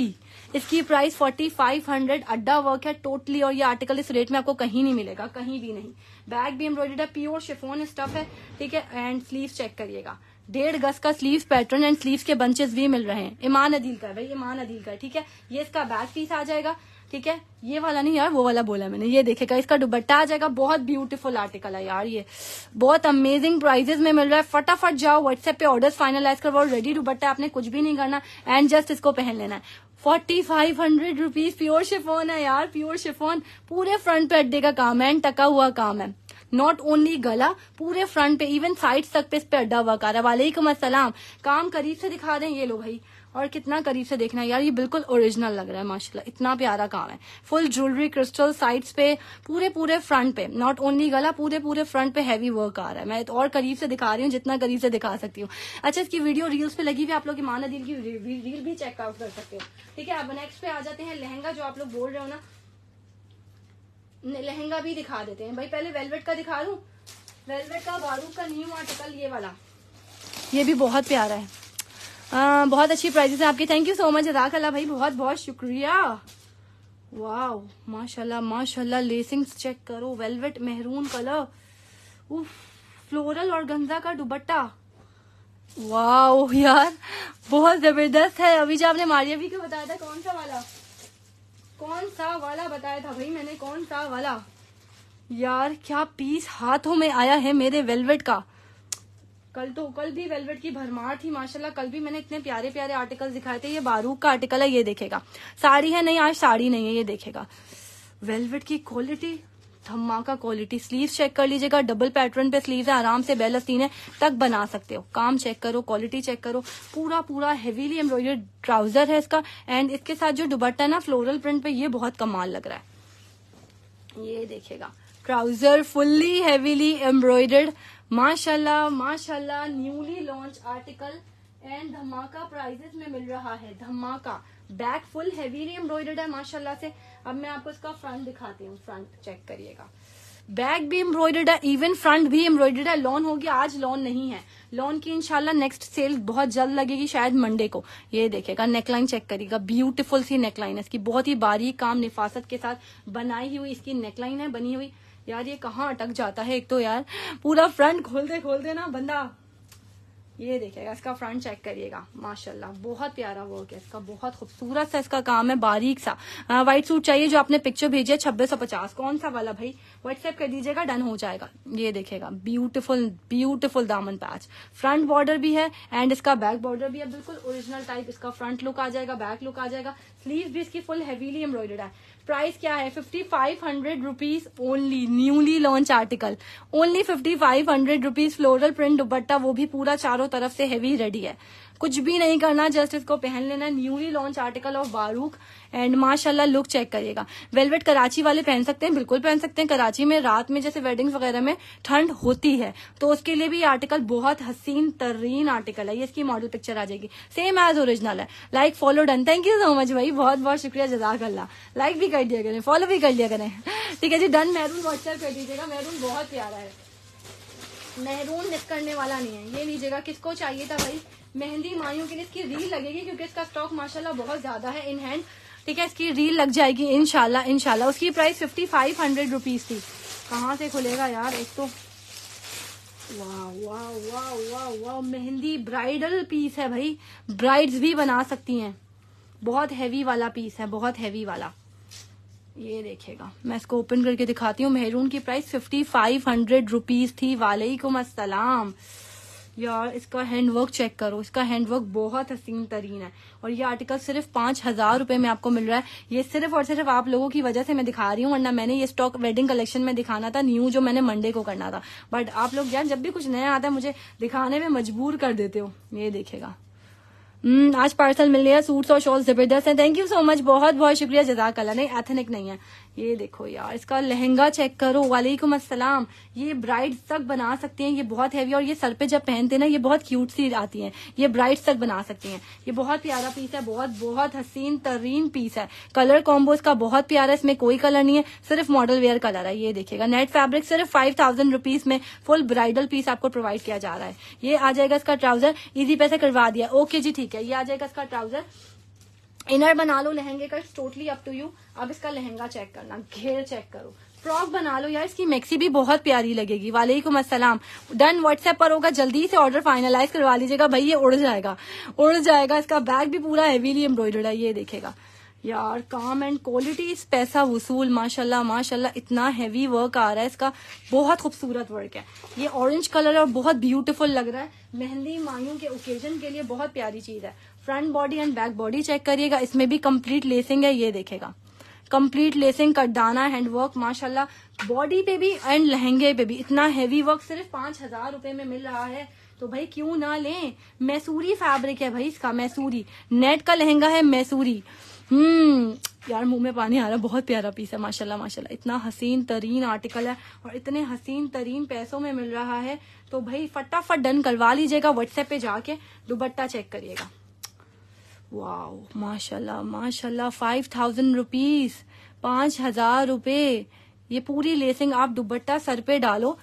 Speaker 1: इसकी प्राइस फोर्टी फाइव हंड्रेड अड्डा वर्क है टोटली और ये आर्टिकल इस रेट में आपको कहीं नहीं मिलेगा कहीं भी नहीं बैग भी एम्ब्रॉइडेड है प्योर शिफोन स्टफ है ठीक है एंड स्लीव चेक करिएगा डेढ़ गज का स्लीव पैटर्न एंड स्लीव के बंचेस भी मिल रहे हैं ईमान अदील का भाई ईमान अदील का ठीक है ये इसका बैक पीस आ जाएगा ठीक है ये वाला नहीं यार वो वाला बोला मैंने ये देखेगा इसका दुबट्टा आ जाएगा बहुत ब्यूटीफुल आर्टिकल है यार ये बहुत अमेजिंग प्राइजेस में मिल रहा है फटाफट जाओ व्हाट्सएप पे ऑर्डर फाइनलाइज करवाओ रेडी दुबट्टा आपने कुछ भी नहीं करना एंड जस्ट इसको पहन लेना है forty five hundred rupees pure chiffon है यार प्योर शिफोन पूरे फ्रंट पे अड्डे का काम है एंड टका हुआ काम है नॉट ओनली गला पूरे फ्रंट पे इवन साइड तक पे इस पे अड्डा हुआ कार वाले ही काम करीब से दिखा रहे हैं ये लो भाई और कितना करीब से देखना है यार ये बिल्कुल ओरिजिनल लग रहा है माशाल्लाह इतना प्यारा काम है फुल ज्वेलरी क्रिस्टल साइड्स पे पूरे पूरे फ्रंट पे नॉट ओनली गला पूरे पूरे फ्रंट पे हैवी वर्क आ रहा है मैं और करीब से दिखा रही हूँ जितना करीब से दिखा सकती हूँ अच्छा इसकी वीडियो रील्स पे लगी हुई आप लोग माना दिल की रील भी चेकआउट कर सकते हो ठीक है अब नेक्स्ट पे आ जाते हैं लहंगा जो आप लोग बोल रहे हो ना लहंगा भी दिखा देते हैं भाई पहले वेलवेट का दिखा दू वेलवेट का बारूक का न्यू आर्टिकल ये वाला ये भी बहुत प्यारा है आ, बहुत अच्छी प्राइजेस है आपके थैंक यू सो मच अदाक अल्लाह भाई बहुत बहुत शुक्रिया वाह माशाल्लाह माशाल्लाह लेसिंग्स चेक करो वेलवेट मेहरून कलर उफ फ्लोरल और गंजा का दुबट्टा वाओ यार बहुत जबरदस्त है अभी जो आपने मारिया भी को बताया था कौन सा वाला कौन सा वाला बताया था भाई मैंने कौन सा वाला यार क्या पीस हाथों में आया है मेरे वेलवेट का कल तो कल भी वेलवेट की भरमार थी माशाल्लाह कल भी मैंने इतने प्यारे प्यारे आर्टिकल दिखाए थे ये बारूक का आर्टिकल है ये देखेगा साड़ी है नहीं आज साड़ी नहीं है ये देखेगा वेलवेट की क्वालिटी धमाका क्वालिटी स्लीव्स चेक कर लीजिएगा डबल पैटर्न पे स्लीव्स है आराम से बेल है तक बना सकते हो काम चेक करो क्वालिटी चेक करो पूरा पूरा हेवीली एम्ब्रॉयडर्ड ट्राउजर है इसका एंड इसके साथ जो दुबट्टा है ना फ्लोरल प्रिंट पे ये बहुत कमाल लग रहा है ये देखेगा ट्राउजर फुल्ली हेवीली एम्ब्रॉयडर्ड माशाल्लाह माशाल्लाह न्यूली लॉन्च आर्टिकल एंड धमाका प्राइजेस में मिल रहा है धमाका बैक फुल हैवी एम्ब्रॉयडर्ड है माशाल्लाह से अब मैं आपको इसका फ्रंट दिखाती हूँ फ्रंट चेक करिएगा बैक भी एम्ब्रॉयडर्ड है इवन फ्रंट भी एम्ब्रॉयडर्ड है लॉन होगी आज लॉन नहीं है लॉन की इंशाल्लाह नेक्स्ट सेल बहुत जल्द लगेगी शायद मंडे को ये देखेगा नेकलाइन चेक करेगा ब्यूटीफुल सी नेकलाइन है इसकी बहुत ही बारीक काम निफासत के साथ बनाई हुई इसकी नेकलाइन है बनी हुई यार ये कहाँ अटक जाता है एक तो यार पूरा फ्रंट खोल दे खोल देना बंदा ये देखिएगा इसका फ्रंट चेक करिएगा माशाल्लाह बहुत प्यारा वर्क है इसका बहुत खूबसूरत सा इसका काम है बारीक सा व्हाइट सूट चाहिए जो आपने पिक्चर भेजी है छब्बीस सौ पचास कौन सा वाला भाई व्हाट्सएप कर दीजिएगा डन हो जाएगा ये देखेगा ब्यूटीफुल ब्यूटीफुल दामन पैच फ्रंट बॉर्डर भी है एंड इसका बैक बॉर्डर भी है बिल्कुल ओरिजिनल टाइप इसका फ्रंट लुक आ जाएगा बैक लुक आ जाएगा स्लीव भी इसकी फुल हैवीली एम्ब्रॉयडर्ड है प्राइस क्या है fifty five hundred rupees only newly launch article only fifty five hundred rupees floral print dupatta वो भी पूरा चारों तरफ से हेवी रेडी है कुछ भी नहीं करना जस्ट इसको पहन लेना न्यूली लॉन्च आर्टिकल ऑफ बारूक एंड माशाल्लाह लुक चेक करिएगा वेलवेट कराची वाले पहन सकते हैं बिल्कुल पहन सकते हैं कराची में रात में जैसे वेडिंग्स वगैरह में ठंड होती है तो उसके लिए भी आर्टिकल बहुत हसीन तरीन आर्टिकल है ये इसकी मॉडल पिक्चर आ जाएगी सेम एज ओरिजिनल है like follow done thank you so much भाई बहुत बहुत शुक्रिया जजाक अल्लाह लाइक भी कर दिया करें फॉलो भी कर दिया करें ठीक है जी डन मैरून व्हाट्सएप कर दीजिएगा मैरून बहुत प्यारा है मेहरून करने वाला नहीं है ये लीजिएगा किसको चाहिए था भाई मेहंदी माइयों के लिए इसकी रील लगेगी क्योंकि इसका स्टॉक माशाल्लाह बहुत ज्यादा है इन हैंड ठीक है इसकी रील लग जाएगी इनशाला इनशाला उसकी price fifty five hundred rupees थी कहाँ से खुलेगा यार एक तो वाह वाह वाह वाह वाह मेहंदी ब्राइडल पीस है भाई ब्राइड्स भी बना सकती हैं बहुत हैवी वाला पीस है बहुत हैवी वाला ये देखिएगा मैं इसको ओपन करके दिखाती हूँ मेहरून की price fifty five hundred rupees थी वालेकुम असलम यार इसका हैंडवर्क चेक करो इसका हैंडवर्क बहुत हसीन तरीन है और ये आर्टिकल सिर्फ पांच हजार रुपए में आपको मिल रहा है ये सिर्फ और सिर्फ आप लोगों की वजह से मैं दिखा रही हूँ वरना मैंने ये स्टॉक वेडिंग कलेक्शन में दिखाना था न्यू जो मैंने मंडे को करना था बट आप लोग यार जब भी कुछ नया आता है मुझे दिखाने में मजबूर कर देते हो ये देखेगा हम्म, आज पार्सल मिल रही है सूट्स और शॉल्स जबरदस्त हैं थैंक यू सो मच बहुत बहुत शुक्रिया जजाक अल्लाह नहीं एथेनिक नहीं है ये देखो यार इसका लहंगा चेक करो वालेकुम असलम ये ब्राइड तक बना सकते हैं ये बहुत हैवी और ये सर पे जब पहनते हैं ना ये बहुत क्यूट सी आती हैं ये ब्राइड तक बना सकती हैं ये बहुत प्यारा पीस है बहुत बहुत हसीन तरीन पीस है कलर कॉम्बो इसका बहुत प्यारा है इसमें कोई कलर नहीं है सिर्फ मॉडल वेयर कलर है ये देखिएगा नेट फैब्रिक सिर्फ फाइव थाउजेंड रुपीज में फुल ब्राइडल पीस आपको प्रोवाइड किया जा रहा है ये आ जाएगा इसका ट्राउजर इजी पैसे करवा दिया ओके जी ठीक है ये आ जाएगा इसका ट्राउजर इनर बना लो लहंगे का टोटली अप टू यू अब इसका लहंगा चेक करना घेर चेक करो फ्रॉक बना लो यार इसकी मैक्सी भी बहुत प्यारी लगेगी वालेकुम असलम डन व्हाट्सएप पर होगा जल्दी से ऑर्डर फाइनलाइज करवा लीजिएगा भाई ये उड़ जाएगा उड़ जाएगा इसका बैग भी पूरा हैवीली एम्ब्रॉयडर्ड है ये देखेगा यार काम एंड क्वालिटी इस पैसा वसूल माशाल्लाह माशाल्लाह इतना हैवी वर्क आ रहा है इसका बहुत खूबसूरत वर्क है ये ऑरेंज कलर और बहुत ब्यूटीफुल लग रहा है मेहंदी मांगों के ओकेजन के लिए बहुत प्यारी चीज है front body and back body check करिएगा इसमें भी कंप्लीट लेसिंग है ये देखेगा कंप्लीट लेसिंग कटदाना हैंडवर्क माशाला बॉडी पे भी एंड लहंगे पे भी इतना हैवी वर्क सिर्फ पांच हजार रूपये में मिल रहा है तो भाई क्यों ना लें मैसूरी फैब्रिक है भाई इसका मैसूरी नेट का लहंगा है मैसूरी हम्म यार मुंह में पानी आ रहा है बहुत प्यारा पीस है माशाल्लाह माशाल्लाह इतना हसीन तरीन आर्टिकल है और इतने हसीन तरीन पैसों में मिल रहा है तो भाई फटाफट डन करवा लीजिएगा व्हाट्सएप पे जाके दुबट्टा चेक करिएगा वाह माशाल्लाह माशाल्लाह फाइव थाउजेंड रुपीज पांच हजार रुपए ये पूरी लेसिंग आप दुबट्टा सर पे डालो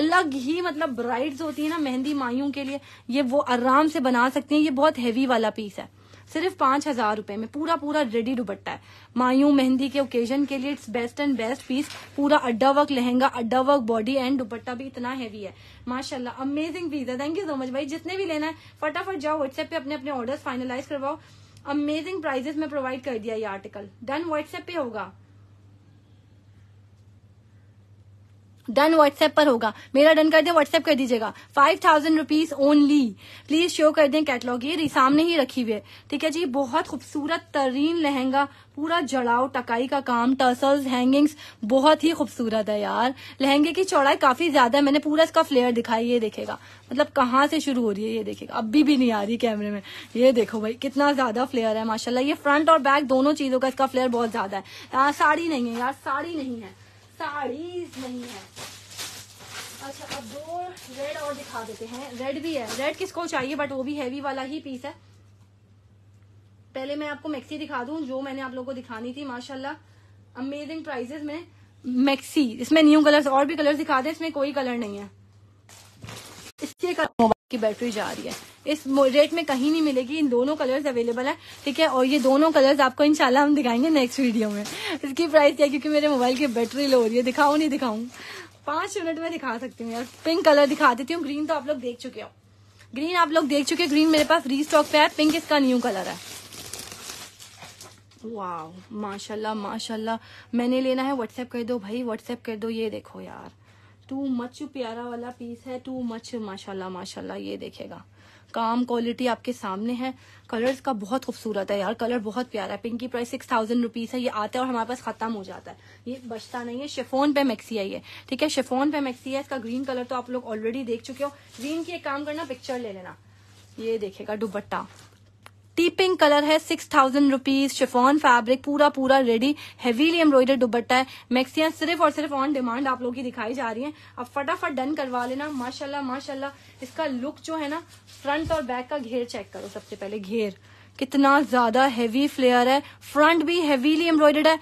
Speaker 1: अलग ही मतलब ब्राइड्स होती है ना मेहंदी माइयों के लिए ये वो आराम से बना सकती हैं ये बहुत हैवी वाला पीस है सिर्फ पांच हजार रूपये में पूरा पूरा रेडी दुपट्टा है मायू मेहंदी के ओकेजन के लिए it's best and best piece पूरा अड्डा वर्क लहंगा अड्डा वर्क बॉडी एंड दुपट्टा भी इतना हैवी है माशाल्लाह अमेजिंग पीस है थैंक यू सो मच भाई जितने भी लेना है फटाफट जाओ व्हाट्सएप पे अपने अपने ऑर्डर फाइनलाइज करवाओ अमेजिंग प्राइजेस में प्रोवाइड कर दिया ये आर्टिकल डन व्हाट्सएप पे होगा डन व्हाट्सएप पर होगा मेरा डन कर दे व्हाट्सएप कर दीजिएगा five thousand rupees only please show कर दें कैटलॉग ये सामने ही रखी हुई है ठीक है जी बहुत खूबसूरत तरीन लहंगा पूरा जड़ाव टकाई का काम टसल्स हैंगिंग्स बहुत ही खूबसूरत है यार लहंगे की चौड़ाई काफी ज्यादा है मैंने पूरा इसका फ्लेयर दिखाई ये देखेगा मतलब कहाँ से शुरू हो रही है ये देखेगा अभी भी नहीं आ रही कैमरे में ये देखो भाई कितना ज्यादा फ्लेयर है माशाला ये फ्रंट और बैक दोनों चीजों का इसका फ्लेयर बहुत ज्यादा है साड़ी नहीं है यार साड़ी नहीं है साड़ीज नहीं है अच्छा अब दो रेड और दिखा देते हैं रेड भी है रेड किसको चाहिए बट वो भी हैवी वाला ही पीस है पहले मैं आपको मैक्सी दिखा दूं जो मैंने आप लोगों को दिखानी थी माशाल्लाह अमेजिंग प्राइजेस में मैक्सी इसमें न्यू कलर्स और भी कलर्स दिखा दे इसमें कोई कलर नहीं है का मोबाइल की बैटरी जा रही है इस रेट में कहीं नहीं मिलेगी इन दोनों कलर्स अवेलेबल है ठीक है और ये दोनों कलर्स आपको इंशाल्लाह हम दिखाएंगे नेक्स्ट वीडियो में इसकी प्राइस क्या क्योंकि मेरे मोबाइल की बैटरी लो हो रही है दिखाऊ नहीं दिखाऊं पांच मिनट में दिखा सकती हूँ यार पिंक कलर दिखा देती हूँ ग्रीन तो आप लोग देख चुके हो ग्रीन आप लोग देख चुके ग्रीन मेरे पास री स्टॉक पे है पिंक इसका न्यू कलर है वाह माशाल्लाह माशाल्लाह मैंने लेना है व्हाट्सएप कर दो भाई व्हाट्सएप कर दो ये देखो यार टू मच प्यारा वाला पीस है टू मच माशाल्लाह माशाल्लाह ये देखेगा काम क्वालिटी आपके सामने है कलर्स का बहुत खूबसूरत है यार कलर बहुत प्यारा है पिंक की प्राइस सिक्स थाउजेंड रुपीज है ये आता है और हमारे पास खत्म हो जाता है ये बचता नहीं है शेफोन पे मैक्सी है ये ठीक है शेफोन पे मैक्सी है इसका ग्रीन कलर तो आप लोग ऑलरेडी देख चुके हो ग्रीन की एक काम करना पिक्चर ले लेना ये देखेगा दुबट्टा टी पिंक कलर है six thousand rupees chiffon fabric पूरा पूरा रेडी हेवीली एम्ब्रॉयडर दुबट्टा है मैक्सियां सिर्फ और सिर्फ ऑन डिमांड आप लोगों की दिखाई जा रही हैं अब फटाफट डन करवा लेना माशाल्लाह माशाल्लाह इसका लुक जो है ना फ्रंट और बैक का घेर चेक करो सबसे पहले घेर कितना ज्यादा हेवी फ्लेयर है फ्रंट भी हेवीली एम्ब्रॉयडर्ड है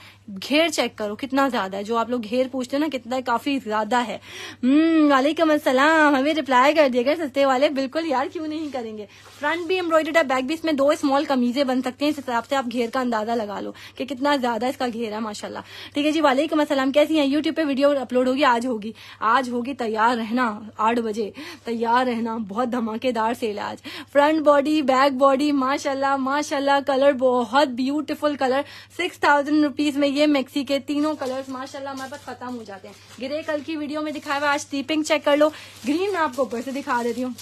Speaker 1: घेर चेक करो कितना ज्यादा है जो आप लोग घेर पूछते हो ना कितना है काफी ज्यादा है हम्म, वालेकुम असलम हमें रिप्लाई कर दिया सस्ते वाले बिल्कुल यार क्यों नहीं करेंगे फ्रंट भी एम्ब्रॉयडर्ड है बैक भी इसमें दो स्मॉल कमीजें बन सकते हैं इस हिसाब से आप घेर का अंदाजा लगा लो कि कितना ज्यादा इसका घेर है माशाला ठीक है जी वालेकुम असलम कैसी है यूट्यूब पे वीडियो अपलोड होगी आज होगी आज होगी तैयार रहना आठ बजे तैयार रहना बहुत धमाकेदार सेल है आज फ्रंट बॉडी बैक बॉडी माशाला माशाला कलर बहुत beautiful colour six thousand rupees में ये ये मैक्सी के तीनों कलर्स माशाल्लाह हमारे पास खत्म हो जाते हैं ग्रे कल की वीडियो में दिखाया हुआ आज स्टीपिंग चेक कर लो ग्रीन मैं आपको ऊपर से दिखा देती हूँ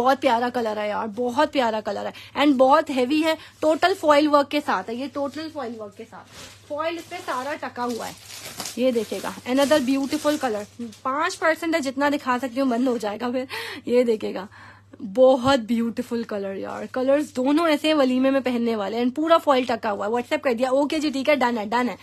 Speaker 1: बहुत प्यारा कलर है यार बहुत प्यारा कलर है एंड बहुत हैवी है टोटल फॉइल वर्क के साथ है ये टोटल फॉइल वर्क के साथ फॉइल इस पे सारा टका हुआ है ये देखेगा अदर ब्यूटिफुल कलर पांच परसेंट है जितना दिखा सकती हूँ बंद हो जाएगा फिर ये देखेगा बहुत ब्यूटीफुल कलर यार कलर्स दोनों ऐसे वलीमे में पहनने वाले एंड पूरा फॉल टका हुआ है व्हाट्सएप कर दिया ओके जी ठीक है डन है डन है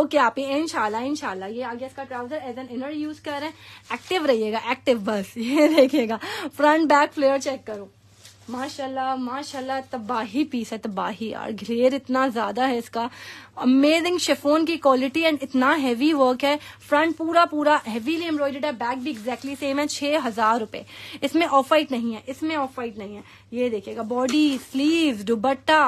Speaker 1: ओके um, आप इनशाला इनशाला ये आगे इसका trouser as an inner use कर रहे हैं एक्टिव रहिएगा एक्टिव बस ये देखिएगा फ्रंट बैक फ्लेयर चेक करो माशाल्लाह माशाल्लाह तबाही पीस है तबाही यार घेर इतना ज्यादा है इसका अमेजिंग शेफोन की क्वालिटी एंड इतना हैवी वर्क है फ्रंट पूरा पूरा हैवीली एम्ब्रॉयडेड है बैक भी एग्जैक्टली सेम है छह हजार रुपए इसमें ऑफ वाइट नहीं है इसमें ऑफ वाइट नहीं है ये देखिएगा बॉडी स्लीव दुबट्टा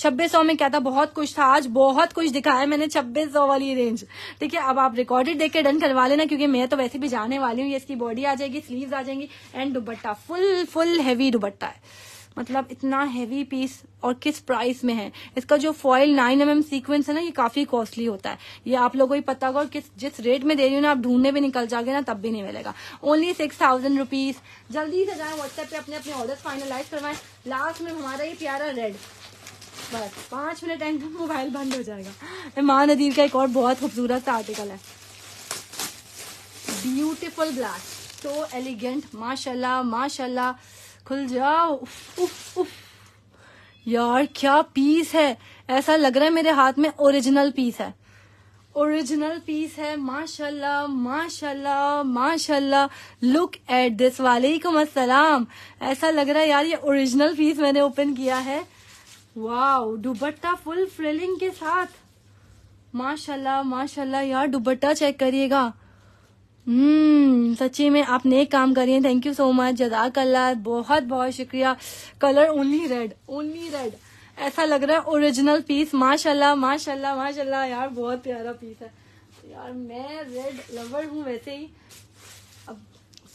Speaker 1: छब्बीस में क्या था बहुत कुछ था आज बहुत कुछ दिखाया मैंने छब्बीस वाली रेंज ठीक है अब आप रिकॉर्डेड देख के डन करवा लेना क्योंकि मैं तो वैसे भी जाने वाली हूँ ये इसकी बॉडी आ जाएगी स्लीव आ जाएंगी and dupatta full full heavy dupatta है मतलब इतना हैवी पीस और किस प्राइस में है इसका जो foil nine M M sequence है ना ये काफी कॉस्टली होता है ये आप लोगों को ही पता होगा और किस जिस रेट में दे रही हूँ ना आप ढूंढने भी निकल जाओगे ना तब भी नहीं मिलेगा ओनली सिक्स थाउजेंड रुपीज जल्दी से जाए व्हाट्सएप पे अपने अपने ऑर्डर फाइनलाइज करवाएं लास्ट में हमारा ये प्यारा रेड बस पाँच मिनट टाइम मोबाइल बंद हो जाएगा रहमान नदीर का एक और बहुत खूबसूरत सा आर्टिकल है ब्यूटिफुल ग्लास तो एलिगेंट माशाल्लाह माशाल्लाह खुल जाओ उफ, उफ, उफ। यार क्या पीस है ऐसा लग रहा है मेरे हाथ में ओरिजिनल पीस है ओरिजिनल पीस है माशाल्लाह माशाल्लाह माशाल्लाह लुक एट दिस वालेकुम अस्सलाम ऐसा लग रहा है यार ये ओरिजिनल पीस मैंने ओपन किया है वाओ दुबट्टा फुल फ्रिलिंग के साथ माशाल्लाह माशाल्लाह यार दुबट्टा चेक करिएगा हम्म सच्ची में आपने एक काम करिए थैंक यू सो मच जदाकल्ला बहुत बहुत शुक्रिया colour only red only red ऐसा लग रहा है ओरिजिनल पीस माशाल्लाह माशाल्लाह माशाल्लाह यार बहुत प्यारा पीस है यार मैं रेड लवर हूँ वैसे ही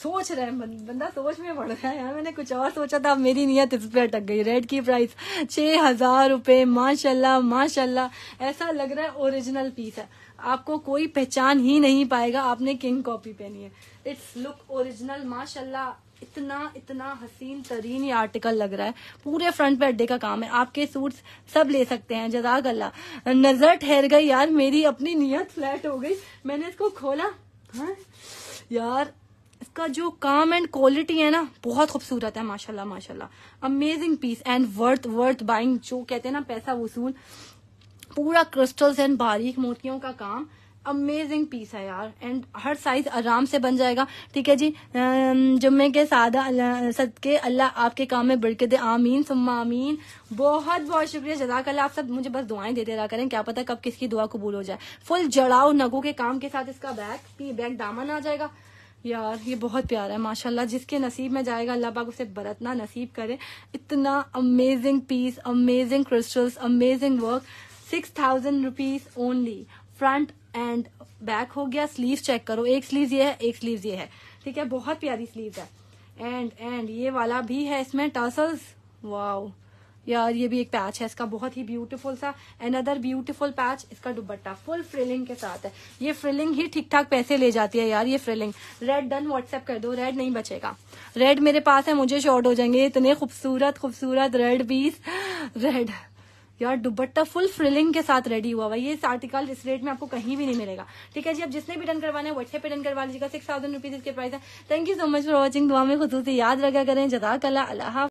Speaker 1: सोच रहे हैं बंदा सोच में पड़ रहा है यार मैंने कुछ और सोचा था मेरी नीयत इस पर अटक गई रेड की प्राइस छह हजार रुपये माशाल्लाह माशाल्लाह ऐसा लग रहा है ओरिजिनल पीस है आपको कोई पहचान ही नहीं पाएगा आपने किंग कॉपी पहनी है इट्स लुक ओरिजिनल माशाल्लाह इतना इतना हसीन तरीन ये आर्टिकल लग रहा है पूरे फ्रंट पे अड्डे का काम है आपके सूट्स सब ले सकते हैं जजाक अल्लाह नजर ठहर गई यार मेरी अपनी नीयत फ्लैट हो गई मैंने इसको खोला हाँ? यार इसका जो काम एंड क्वालिटी है ना बहुत खूबसूरत है माशाल्लाह माशाल्लाह amazing piece and worth worth buying जो कहते हैं ना पैसा वसूल पूरा क्रिस्टल्स एंड बारीक मोतियों का काम अमेजिंग पीस है यार एंड हर साइज आराम से बन जाएगा ठीक है जी जुम्मे के सादा सदके अल्लाह आपके काम में दे आमीन सुम्मा आमीन बहुत बहुत शुक्रिया जजाकल्ला आप सब मुझे बस दुआएं देते रहा करें क्या पता कब किसकी दुआ कबूल हो जाए फुल जड़ाओ नगों के काम के साथ इसका बैग बैग दामन आ जाएगा यार ये बहुत प्यारा है माशाल्लाह जिसके नसीब में जाएगा अल्लाह पाक उसे बरतना नसीब करे इतना amazing piece amazing crystals amazing work six thousand rupees only front and back हो गया स्लीव चेक करो एक स्लीव ये है एक स्लीव ये है ठीक है बहुत प्यारी स्लीव है एंड एंड ये वाला भी है इसमें टसल्स वाओ यार ये भी एक पैच है इसका बहुत ही ब्यूटीफुल सा अदर ब्यूटीफुल पैच इसका दुबट्टा फुल फ्रिलिंग के साथ है ये फ्रिलिंग ही ठीक ठाक पैसे ले जाती है यार ये फ्रिलिंग रेड डन व्हाट्सएप कर दो रेड नहीं बचेगा रेड मेरे पास है मुझे शॉर्ट हो जाएंगे इतने खूबसूरत खूबसूरत रेड पीस रेड यार दुबट्टा फुल फ्रिलिंग के साथ रेडी हुआ हुआ ये इस आर्टिकल इस रेट में आपको कहीं भी नहीं मिलेगा ठीक है जी अब जिसने भी डन करवाना है व्हाट्सएप पे डन करवा लीजिएगा सिक्स थाउजेंड रुपीज इसके प्राइस है thank you so much for watching दुआ में खुद से याद रखा करें जदा कला अल्लाह